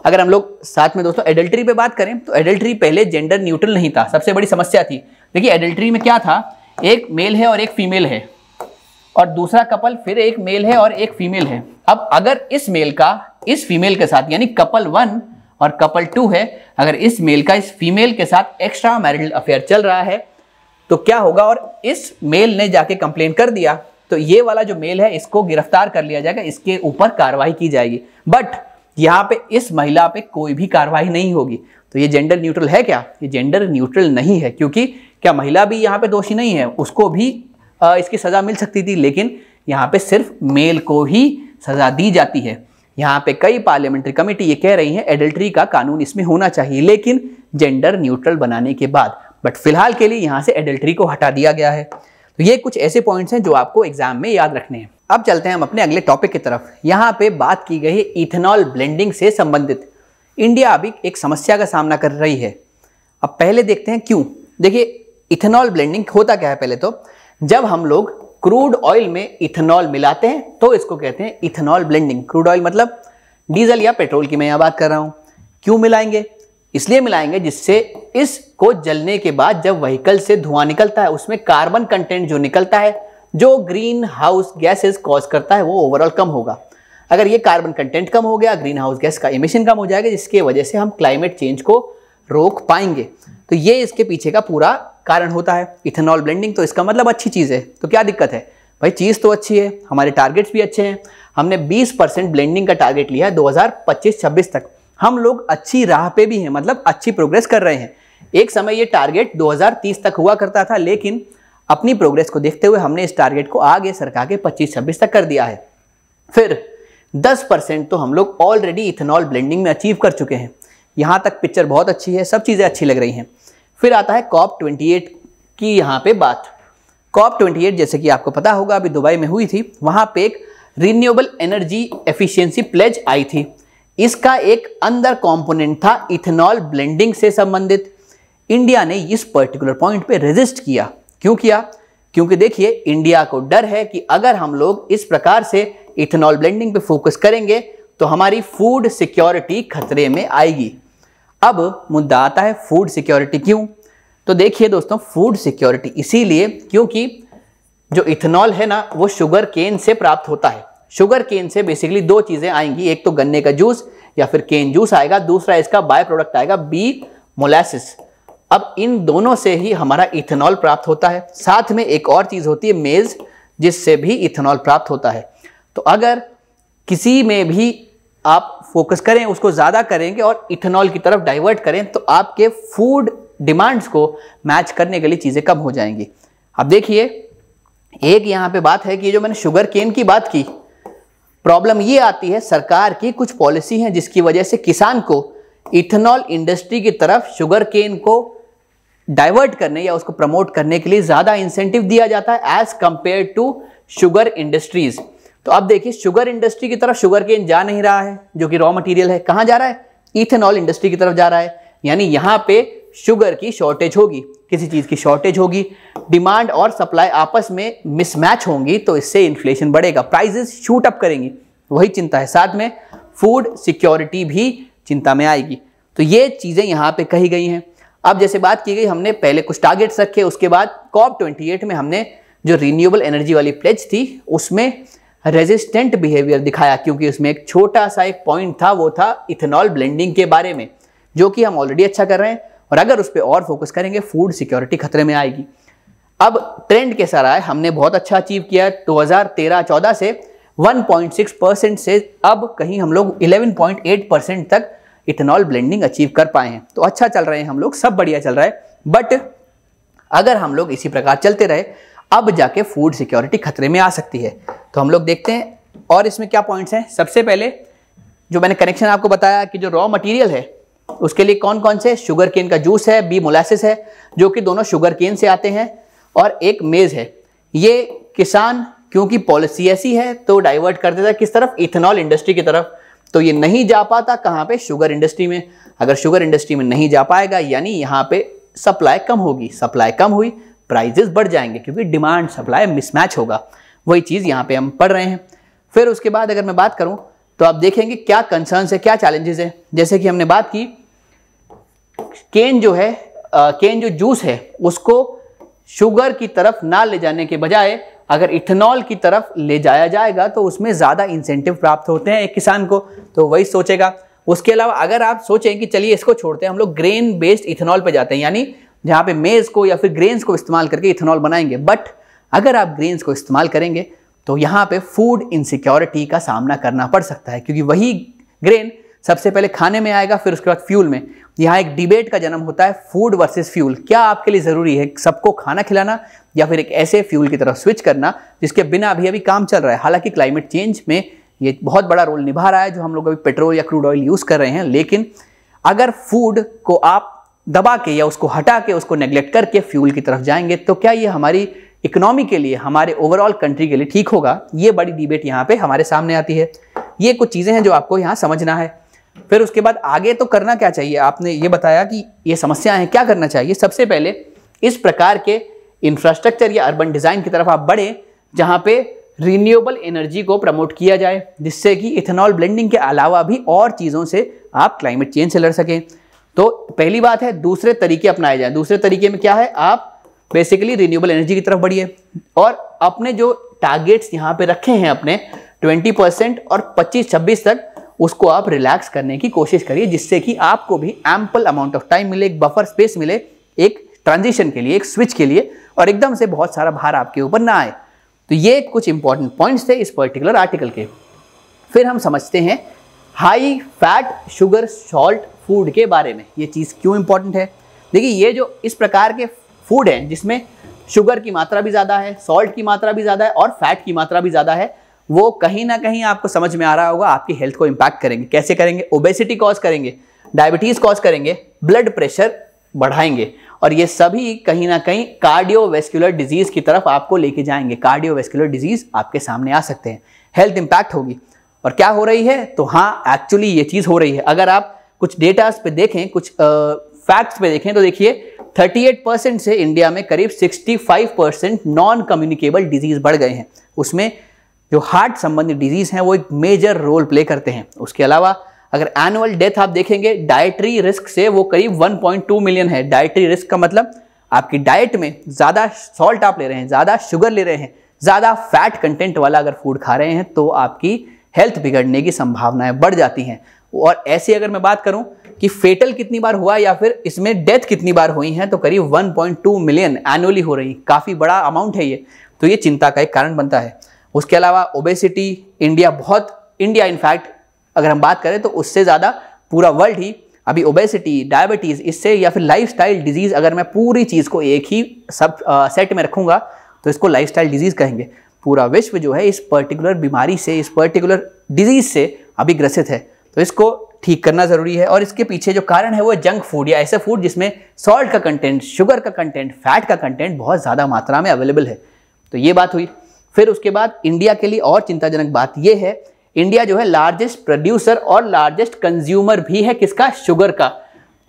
अगर हम लोग साथ में दोस्तों एडल्ट्री पे बात करें तो एडल्ट्री पहले जेंडर न्यूट्रल नहीं था सबसे बड़ी समस्या थी देखिए एडल्ट्री में क्या था एक मेल है और एक फीमेल है और दूसरा कपल फिर एक मेल है और एक फीमेल है अब अगर इस मेल का इस फीमेल के साथ यानी कपल वन और कपल टू है अगर इस मेल का इस फीमेल के साथ एक्स्ट्रा मैरिटल अफेयर चल रहा है तो क्या होगा और इस मेल ने जाके कंप्लेन कर दिया तो ये वाला जो मेल है इसको गिरफ्तार कर लिया जाएगा इसके ऊपर कार्रवाई की जाएगी बट यहाँ पे इस महिला पे कोई भी कार्रवाई नहीं होगी तो ये जेंडर न्यूट्रल है क्या ये जेंडर न्यूट्रल नहीं है क्योंकि क्या महिला भी यहाँ पे दोषी नहीं है उसको भी इसकी सज़ा मिल सकती थी लेकिन यहाँ पे सिर्फ मेल को ही सज़ा दी जाती है यहाँ पे कई पार्लियामेंट्री कमेटी ये कह रही हैं एडल्ट्री का कानून इसमें होना चाहिए लेकिन जेंडर न्यूट्रल बनाने के बाद बट फिलहाल के लिए यहाँ से एडल्ट्री को हटा दिया गया है तो ये कुछ ऐसे पॉइंट्स हैं जो आपको एग्जाम में याद रखने हैं अब चलते हैं हम अपने अगले टॉपिक की तरफ यहाँ पे बात की गई है इथेनॉल ब्लेंडिंग से संबंधित इंडिया अभी एक समस्या का सामना कर रही है अब पहले देखते हैं क्यों देखिए इथेनॉल ब्लेंडिंग होता क्या है पहले तो जब हम लोग क्रूड ऑयल में इथेनॉल मिलाते हैं तो इसको कहते हैं इथेनॉल ब्लेंडिंग क्रूड ऑयल मतलब डीजल या पेट्रोल की मैं यहाँ बात कर रहा हूँ क्यों मिलाएंगे इसलिए मिलाएंगे जिससे इसको जलने के बाद जब व्हीकल से धुआं निकलता है उसमें कार्बन कंटेंट जो निकलता है जो ग्रीन हाउस गैसेस कॉज करता है वो ओवरऑल कम होगा अगर ये कार्बन कंटेंट कम हो गया ग्रीन हाउस गैस का इमिशन कम हो जाएगा जिसके वजह से हम क्लाइमेट चेंज को रोक पाएंगे तो ये इसके पीछे का पूरा कारण होता है इथेनॉल ब्लेंडिंग तो इसका मतलब अच्छी चीज़ है तो क्या दिक्कत है भाई चीज़ तो अच्छी है हमारे टारगेट्स भी अच्छे हैं हमने 20 परसेंट ब्लेंडिंग का टारगेट लिया है दो हज़ार तक हम लोग अच्छी राह पे भी हैं मतलब अच्छी प्रोग्रेस कर रहे हैं एक समय ये टारगेट 2030 तक हुआ करता था लेकिन अपनी प्रोग्रेस को देखते हुए हमने इस टारगेट को आगे सरका के पच्चीस छब्बीस तक कर दिया है फिर 10 परसेंट तो हम लोग ऑलरेडी इथेनॉल ब्लेंडिंग में अचीव कर चुके हैं यहाँ तक पिक्चर बहुत अच्छी है सब चीज़ें अच्छी लग रही हैं फिर आता है कॉप ट्वेंटी एट की यहाँ पे बात कॉप ट्वेंटी एट जैसे कि आपको पता होगा अभी दुबई में हुई थी वहाँ पे एक रिन्यूएबल एनर्जी एफिशिएंसी प्लेज आई थी इसका एक अंदर कंपोनेंट था इथेनॉल ब्लेंडिंग से संबंधित इंडिया ने इस पर्टिकुलर पॉइंट पे रेजिस्ट किया क्यों किया क्योंकि देखिए इंडिया को डर है कि अगर हम लोग इस प्रकार से इथेनॉल ब्लेंडिंग पे फोकस करेंगे तो हमारी फूड सिक्योरिटी खतरे में आएगी अब मुद्दा आता है फूड सिक्योरिटी क्यों तो देखिए दोस्तों फूड सिक्योरिटी इसीलिए क्योंकि जो इथेनॉल है ना वो शुगर केन से प्राप्त होता है शुगर केन से बेसिकली दो चीज़ें आएंगी एक तो गन्ने का जूस या फिर केन जूस आएगा दूसरा इसका बाय प्रोडक्ट आएगा बी मोलासिस अब इन दोनों से ही हमारा इथेनॉल प्राप्त होता है साथ में एक और चीज़ होती है मेज़ जिससे भी इथेनॉल प्राप्त होता है तो अगर किसी में भी आप फोकस करें उसको ज़्यादा करेंगे और इथेनॉल की तरफ डाइवर्ट करें तो आपके फूड डिमांड्स को मैच करने के लिए चीज़ें कम हो जाएंगी अब देखिए एक यहाँ पे बात है कि जो मैंने शुगर केन की बात की प्रॉब्लम ये आती है सरकार की कुछ पॉलिसी हैं जिसकी वजह से किसान को इथेनॉल इंडस्ट्री की तरफ शुगर केन को डाइवर्ट करने या उसको प्रमोट करने के लिए ज़्यादा इंसेंटिव दिया जाता है as compare to sugar industries तो अब देखिए शुगर इंडस्ट्री की तरफ शुगर केन जा नहीं रहा है जो कि रॉ मटेरियल है कहाँ जा रहा है इथेनॉल इंडस्ट्री की तरफ जा रहा है यानी यहाँ पे शुगर की शॉर्टेज होगी किसी चीज़ की शॉर्टेज होगी डिमांड और सप्लाई आपस में मिसमैच होंगी तो इससे इन्फ्लेशन बढ़ेगा प्राइजेस शूट अप करेंगी वही चिंता है साथ में फूड सिक्योरिटी भी चिंता में आएगी तो ये चीज़ें यहाँ पे कही गई हैं अब जैसे बात की गई हमने पहले कुछ टारगेट्स रखे उसके बाद कॉप ट्वेंटी में हमने जो रीन्यूएबल एनर्जी वाली प्लेज थी उसमें रेजिस्टेंट बिहेवियर दिखाया क्योंकि उसमें एक छोटा सा एक पॉइंट था वो था इथेनॉल ब्लेंडिंग के बारे में जो कि हम ऑलरेडी अच्छा कर रहे हैं और अगर उस पर और फोकस करेंगे फूड सिक्योरिटी खतरे में आएगी अब ट्रेंड कैसा रहा है हमने बहुत अच्छा अचीव किया 2013-14 से 1.6 परसेंट से अब कहीं हम लोग 11.8 परसेंट तक इथेनॉल ब्लेंडिंग अचीव कर पाए हैं तो अच्छा चल रहे हैं हम लोग सब बढ़िया चल रहा है बट अगर हम लोग इसी प्रकार चलते रहे अब जाके फूड सिक्योरिटी खतरे में आ सकती है तो हम लोग देखते हैं और इसमें क्या पॉइंट्स हैं सबसे पहले जो मैंने कनेक्शन आपको बताया कि जो रॉ मटेरियल है उसके लिए कौन कौन से शुगर केन का जूस है बी मोलासिस है जो कि दोनों शुगर केन से आते हैं और एक मेज़ है ये किसान क्योंकि पॉलिसी ऐसी है तो डाइवर्ट कर देता है किस तरफ इथेनॉल इंडस्ट्री की तरफ तो ये नहीं जा पाता कहाँ पे शुगर इंडस्ट्री में अगर शुगर इंडस्ट्री में नहीं जा पाएगा यानी यहाँ पे सप्लाई कम होगी सप्लाई कम हुई प्राइजेस बढ़ जाएंगे क्योंकि डिमांड सप्लाई मिसमैच होगा वही चीज़ यहाँ पे हम पढ़ रहे हैं फिर उसके बाद अगर मैं बात करूँ तो आप देखेंगे क्या कंसर्न्स है क्या चैलेंजेस है जैसे कि हमने बात की केन जो है केन जो जूस है उसको शुगर की तरफ ना ले जाने के बजाय अगर इथेनॉल की तरफ ले जाया जाएगा तो उसमें ज़्यादा इंसेंटिव प्राप्त होते हैं एक किसान को तो वही सोचेगा उसके अलावा अगर आप सोचें कि चलिए इसको छोड़ते हैं हम लोग ग्रेन बेस्ड इथेनॉल पे जाते हैं यानी जहाँ पे मेज़ को या फिर ग्रेन्स को इस्तेमाल करके इथेनॉल बनाएंगे बट अगर आप ग्रेन्स को इस्तेमाल करेंगे तो यहाँ पे फूड इनसिक्योरिटी का सामना करना पड़ सकता है क्योंकि वही ग्रेन सबसे पहले खाने में आएगा फिर उसके बाद फ्यूल में यहाँ एक डिबेट का जन्म होता है फूड वर्सेस फ्यूल क्या आपके लिए ज़रूरी है सबको खाना खिलाना या फिर एक ऐसे फ्यूल की तरफ स्विच करना जिसके बिना अभी अभी काम चल रहा है हालांकि क्लाइमेट चेंज में ये बहुत बड़ा रोल निभा रहा है जो हम लोग अभी पेट्रोल या क्रूड ऑयल यूज़ कर रहे हैं लेकिन अगर फूड को आप दबा के या उसको हटा के उसको नेग्लेक्ट करके फ्यूल की तरफ जाएंगे तो क्या ये हमारी इकोनॉमी के लिए हमारे ओवरऑल कंट्री के लिए ठीक होगा ये बड़ी डिबेट यहाँ पे हमारे सामने आती है ये कुछ चीज़ें हैं जो आपको यहाँ समझना है फिर उसके बाद आगे तो करना क्या चाहिए आपने ये बताया कि ये समस्याएं हैं क्या करना चाहिए सबसे पहले इस प्रकार के इंफ्रास्ट्रक्चर या अर्बन डिज़ाइन की तरफ आप बढ़ें जहाँ पे रीन्यूएबल एनर्जी को प्रमोट किया जाए जिससे कि इथेनॉल ब्लेंडिंग के अलावा भी और चीज़ों से आप क्लाइमेट चेंज से लड़ सकें तो पहली बात है दूसरे तरीके अपनाए जाए दूसरे तरीके में क्या है आप बेसिकली रिन्यूएबल एनर्जी की तरफ बढ़िए और अपने जो टारगेट्स यहाँ पे रखे हैं अपने 20 परसेंट और 25-26 तक उसको आप रिलैक्स करने की कोशिश करिए जिससे कि आपको भी एम्पल अमाउंट ऑफ टाइम मिले एक बफर स्पेस मिले एक ट्रांजिशन के लिए एक स्विच के लिए और एकदम से बहुत सारा भार आपके ऊपर ना आए तो ये कुछ इंपॉर्टेंट पॉइंट्स थे इस पर्टिकुलर आर्टिकल के फिर हम समझते हैं high fat sugar salt food के बारे में ये चीज़ क्यों इंपॉर्टेंट है देखिए ये जो इस प्रकार के फूड हैं जिसमें शुगर की मात्रा भी ज़्यादा है सॉल्ट की मात्रा भी ज़्यादा है और फैट की मात्रा भी ज़्यादा है वो कहीं ना कहीं आपको समझ में आ रहा होगा आपकी हेल्थ को इम्पैक्ट करेंगे कैसे करेंगे ओबेसिटी कॉज करेंगे डायबिटीज़ कॉज करेंगे ब्लड प्रेशर बढ़ाएंगे और ये सभी कहीं ना कहीं कार्डियोवेस्कुलर डिजीज़ की तरफ आपको लेके जाएंगे कार्डियोवेस्कुलर डिजीज़ आपके सामने आ सकते हैं हेल्थ इम्पैक्ट होगी और क्या हो रही है तो हाँ एक्चुअली ये चीज़ हो रही है अगर आप कुछ डेटास पे देखें कुछ फैक्ट्स पे देखें तो देखिए 38 परसेंट से इंडिया में करीब 65 परसेंट नॉन कम्युनिकेबल डिजीज़ बढ़ गए हैं उसमें जो हार्ट संबंधित डिजीज़ हैं वो एक मेजर रोल प्ले करते हैं उसके अलावा अगर एनुअल डेथ आप देखेंगे डाइटरी रिस्क से वो करीब 1.2 मिलियन है डाइटरी रिस्क का मतलब आपकी डाइट में ज़्यादा सॉल्ट आप ले रहे हैं ज़्यादा शुगर ले रहे हैं ज़्यादा फैट कंटेंट वाला अगर फूड खा रहे हैं तो आपकी हेल्थ बिगड़ने की संभावनाएं बढ़ जाती हैं और ऐसी अगर मैं बात करूं कि फेटल कितनी बार हुआ या फिर इसमें डेथ कितनी बार हुई हैं तो करीब 1.2 मिलियन एनुअली हो रही काफ़ी बड़ा अमाउंट है ये तो ये चिंता का एक कारण बनता है उसके अलावा ओबेसिटी इंडिया बहुत इंडिया इनफैक्ट अगर हम बात करें तो उससे ज़्यादा पूरा वर्ल्ड ही अभी ओबेसिटी डायबिटीज़ इससे या फिर लाइफ डिजीज़ अगर मैं पूरी चीज़ को एक ही सब आ, सेट में रखूँगा तो इसको लाइफ डिजीज़ कहेंगे पूरा विश्व जो है इस पर्टिकुलर बीमारी से इस पर्टिकुलर डिजीज़ से अभी ग्रसित है तो इसको ठीक करना ज़रूरी है और इसके पीछे जो कारण है वो जंक फूड या ऐसे फूड जिसमें सॉल्ट का कंटेंट शुगर का कंटेंट फैट का कंटेंट बहुत ज़्यादा मात्रा में अवेलेबल है तो ये बात हुई फिर उसके बाद इंडिया के लिए और चिंताजनक बात यह है इंडिया जो है लार्जेस्ट प्रोड्यूसर और लार्जेस्ट कंज्यूमर भी है किसका शुगर का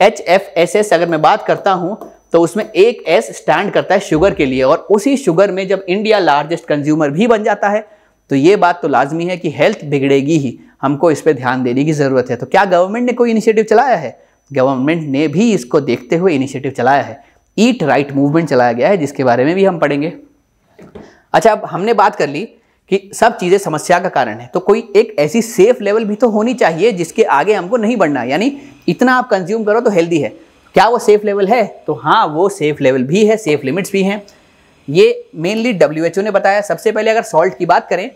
एच एफ एस एस अगर मैं बात करता हूँ तो उसमें एक एस स्टैंड करता है शुगर के लिए और उसी शुगर में जब इंडिया लार्जेस्ट कंज्यूमर भी बन जाता है तो ये बात तो लाजमी है कि हेल्थ बिगड़ेगी ही हमको इस पर ध्यान देने की ज़रूरत है तो क्या गवर्नमेंट ने कोई इनिशिएटिव चलाया है गवर्नमेंट ने भी इसको देखते हुए इनिशिएटिव चलाया है ईट राइट मूवमेंट चलाया गया है जिसके बारे में भी हम पढ़ेंगे अच्छा अब हमने बात कर ली कि सब चीज़ें समस्या का कारण है तो कोई एक ऐसी सेफ लेवल भी तो होनी चाहिए जिसके आगे हमको नहीं बढ़ना यानी इतना आप कंज्यूम करो तो हेल्दी है क्या वो सेफ लेवल है तो हाँ वो सेफ लेवल भी है सेफ लिमिट्स भी हैं ये मेनली डब्ल्यू ने बताया सबसे पहले अगर सॉल्ट की बात करें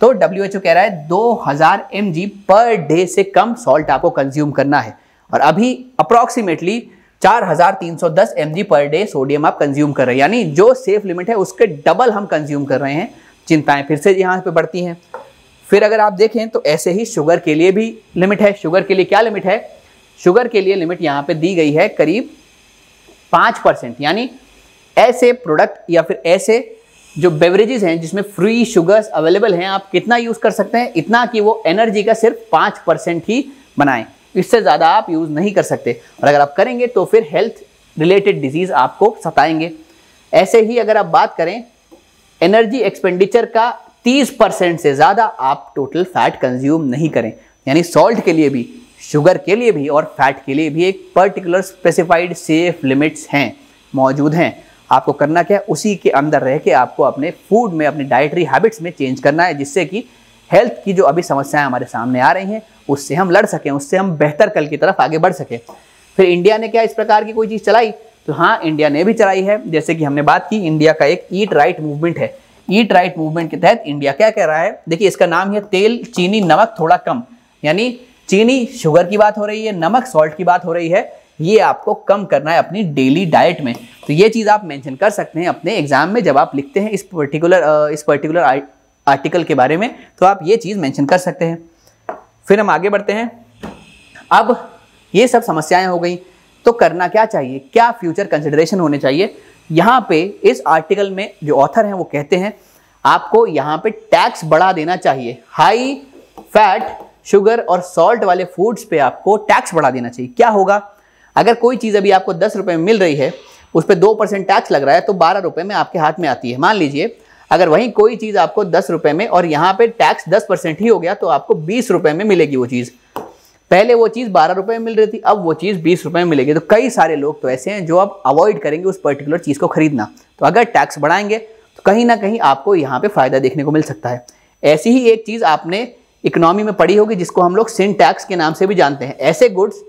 तो डब्ल्यू कह रहा है 2000 हज़ार एम पर डे से कम सॉल्ट आपको कंज्यूम करना है और अभी approximately 4310 mg per day sodium आप कंज्यूम कर रहे हैं यानी जो सेफ लिमिट है उसके डबल हम कंज्यूम कर रहे हैं चिंताएं फिर से यहाँ पे बढ़ती हैं फिर अगर आप देखें तो ऐसे ही शुगर के लिए भी लिमिट है शुगर के लिए क्या लिमिट है शुगर के लिए लिमिट यहाँ पे दी गई है करीब पाँच परसेंट यानी ऐसे प्रोडक्ट या फिर ऐसे जो बेवरेजेस हैं जिसमें फ्री शुगर्स अवेलेबल हैं आप कितना यूज़ कर सकते हैं इतना कि वो एनर्जी का सिर्फ पाँच परसेंट ही बनाएं इससे ज़्यादा आप यूज़ नहीं कर सकते और अगर आप करेंगे तो फिर हेल्थ रिलेटेड डिजीज़ आपको सताएंगे ऐसे ही अगर आप बात करें एनर्जी एक्सपेंडिचर का तीस परसेंट से ज़्यादा आप टोटल फैट कंज्यूम नहीं करें यानी सॉल्ट के लिए भी शुगर के लिए भी और फैट के लिए भी एक पर्टिकुलर स्पेसिफाइड सेफ लिमिट्स हैं मौजूद हैं आपको करना क्या है उसी के अंदर रह के आपको अपने फूड में अपनी डाइटरी हैबिट्स में चेंज करना है जिससे कि हेल्थ की जो अभी समस्याएं हमारे सामने आ रही हैं उससे हम लड़ सकें उससे हम बेहतर कल की तरफ आगे बढ़ सकें फिर इंडिया ने क्या इस प्रकार की कोई चीज़ चलाई तो हाँ इंडिया ने भी चलाई है जैसे कि हमने बात की इंडिया का एक ईट राइट मूवमेंट है ईट राइट मूवमेंट के तहत इंडिया क्या कह रहा है देखिए इसका नाम है तेल चीनी नमक थोड़ा कम यानी चीनी शुगर की बात हो रही है नमक सॉल्ट की बात हो रही है ये आपको कम करना है अपनी डेली डाइट में तो ये चीज़ आप मेंशन कर सकते हैं अपने एग्जाम में जब आप लिखते हैं इस पर्टिकुलर इस पर्टिकुलर आर्टिकल के बारे में तो आप ये चीज़ मेंशन कर सकते हैं फिर हम आगे बढ़ते हैं अब ये सब समस्याएं हो गई तो करना क्या चाहिए क्या फ्यूचर कंसिडरेशन होने चाहिए यहाँ पे इस आर्टिकल में जो ऑथर हैं वो कहते हैं आपको यहाँ पे टैक्स बढ़ा देना चाहिए हाई फैट शुगर और सॉल्ट वाले फूड्स पे आपको टैक्स बढ़ा देना चाहिए क्या होगा अगर कोई चीज़ अभी आपको दस रुपये में मिल रही है उस पर दो परसेंट टैक्स लग रहा है तो बारह रुपये में आपके हाथ में आती है मान लीजिए अगर वहीं कोई चीज़ आपको दस रुपये में और यहाँ पे टैक्स दस परसेंट ही हो गया तो आपको बीस रुपये में मिलेगी वो चीज़ पहले वो चीज़ बारह रुपये में मिल रही थी अब वो चीज़ बीस रुपये में मिलेगी तो कई सारे लोग तो ऐसे हैं जो आप अवॉइड करेंगे उस पर्टिकुलर चीज़ को खरीदना तो अगर टैक्स बढ़ाएंगे तो कहीं ना कहीं आपको यहाँ पे फ़ायदा देखने को मिल सकता है ऐसी ही एक चीज़ आपने इकोनॉमी में पड़ी होगी जिसको हम लोग सिन टैक्स के नाम से भी जानते हैं ऐसे गुड्स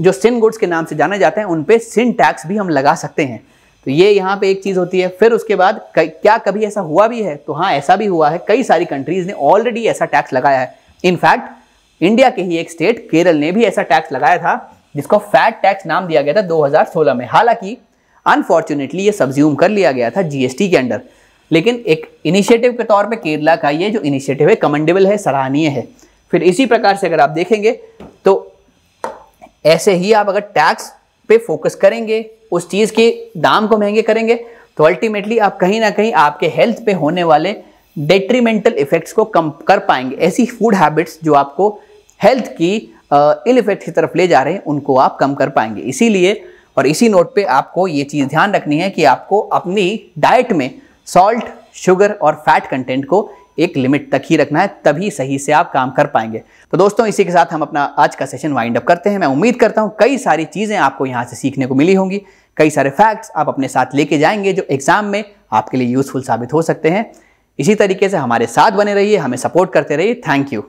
जो सिन गुड्स के नाम से जाने जाते हैं उन पर सिन टैक्स भी हम लगा सकते हैं तो ये यहाँ पे एक चीज़ होती है फिर उसके बाद क्या कभी ऐसा हुआ भी है तो हाँ ऐसा भी हुआ है कई सारी कंट्रीज़ ने ऑलरेडी ऐसा टैक्स लगाया है इनफैक्ट इंडिया के ही एक स्टेट केरल ने भी ऐसा टैक्स लगाया था जिसको फैट टैक्स नाम दिया गया था 2016 में हालांकि अनफॉर्चुनेटली ये सब्ज्यूम कर लिया गया था जीएसटी के अंडर लेकिन एक इनिशिएटिव के तौर पे केरला का ये जो इनिशिएटिव है कमेंडेबल है सराहनीय है फिर इसी प्रकार से अगर आप देखेंगे तो ऐसे ही आप अगर टैक्स पे फोकस करेंगे उस चीज़ के दाम को महंगे करेंगे तो अल्टीमेटली आप कहीं ना कहीं आपके हेल्थ पे होने वाले डेट्रीमेंटल इफेक्ट्स को कम कर पाएंगे ऐसी फूड हैबिट्स जो आपको हेल्थ की इल इफेक्ट की तरफ ले जा रहे हैं उनको आप कम कर पाएंगे इसीलिए और इसी नोट पे आपको ये चीज़ ध्यान रखनी है कि आपको अपनी डाइट में सॉल्ट शुगर और फैट कंटेंट को एक लिमिट तक ही रखना है तभी सही से आप काम कर पाएंगे तो दोस्तों इसी के साथ हम अपना आज का सेशन वाइंड अप करते हैं मैं उम्मीद करता हूँ कई सारी चीज़ें आपको यहाँ से सीखने को मिली होंगी कई सारे फैक्ट्स आप अपने साथ लेके जाएंगे जो एग्जाम में आपके लिए यूजफुल साबित हो सकते हैं इसी तरीके से हमारे साथ बने रहिए हमें सपोर्ट करते रहिए थैंक यू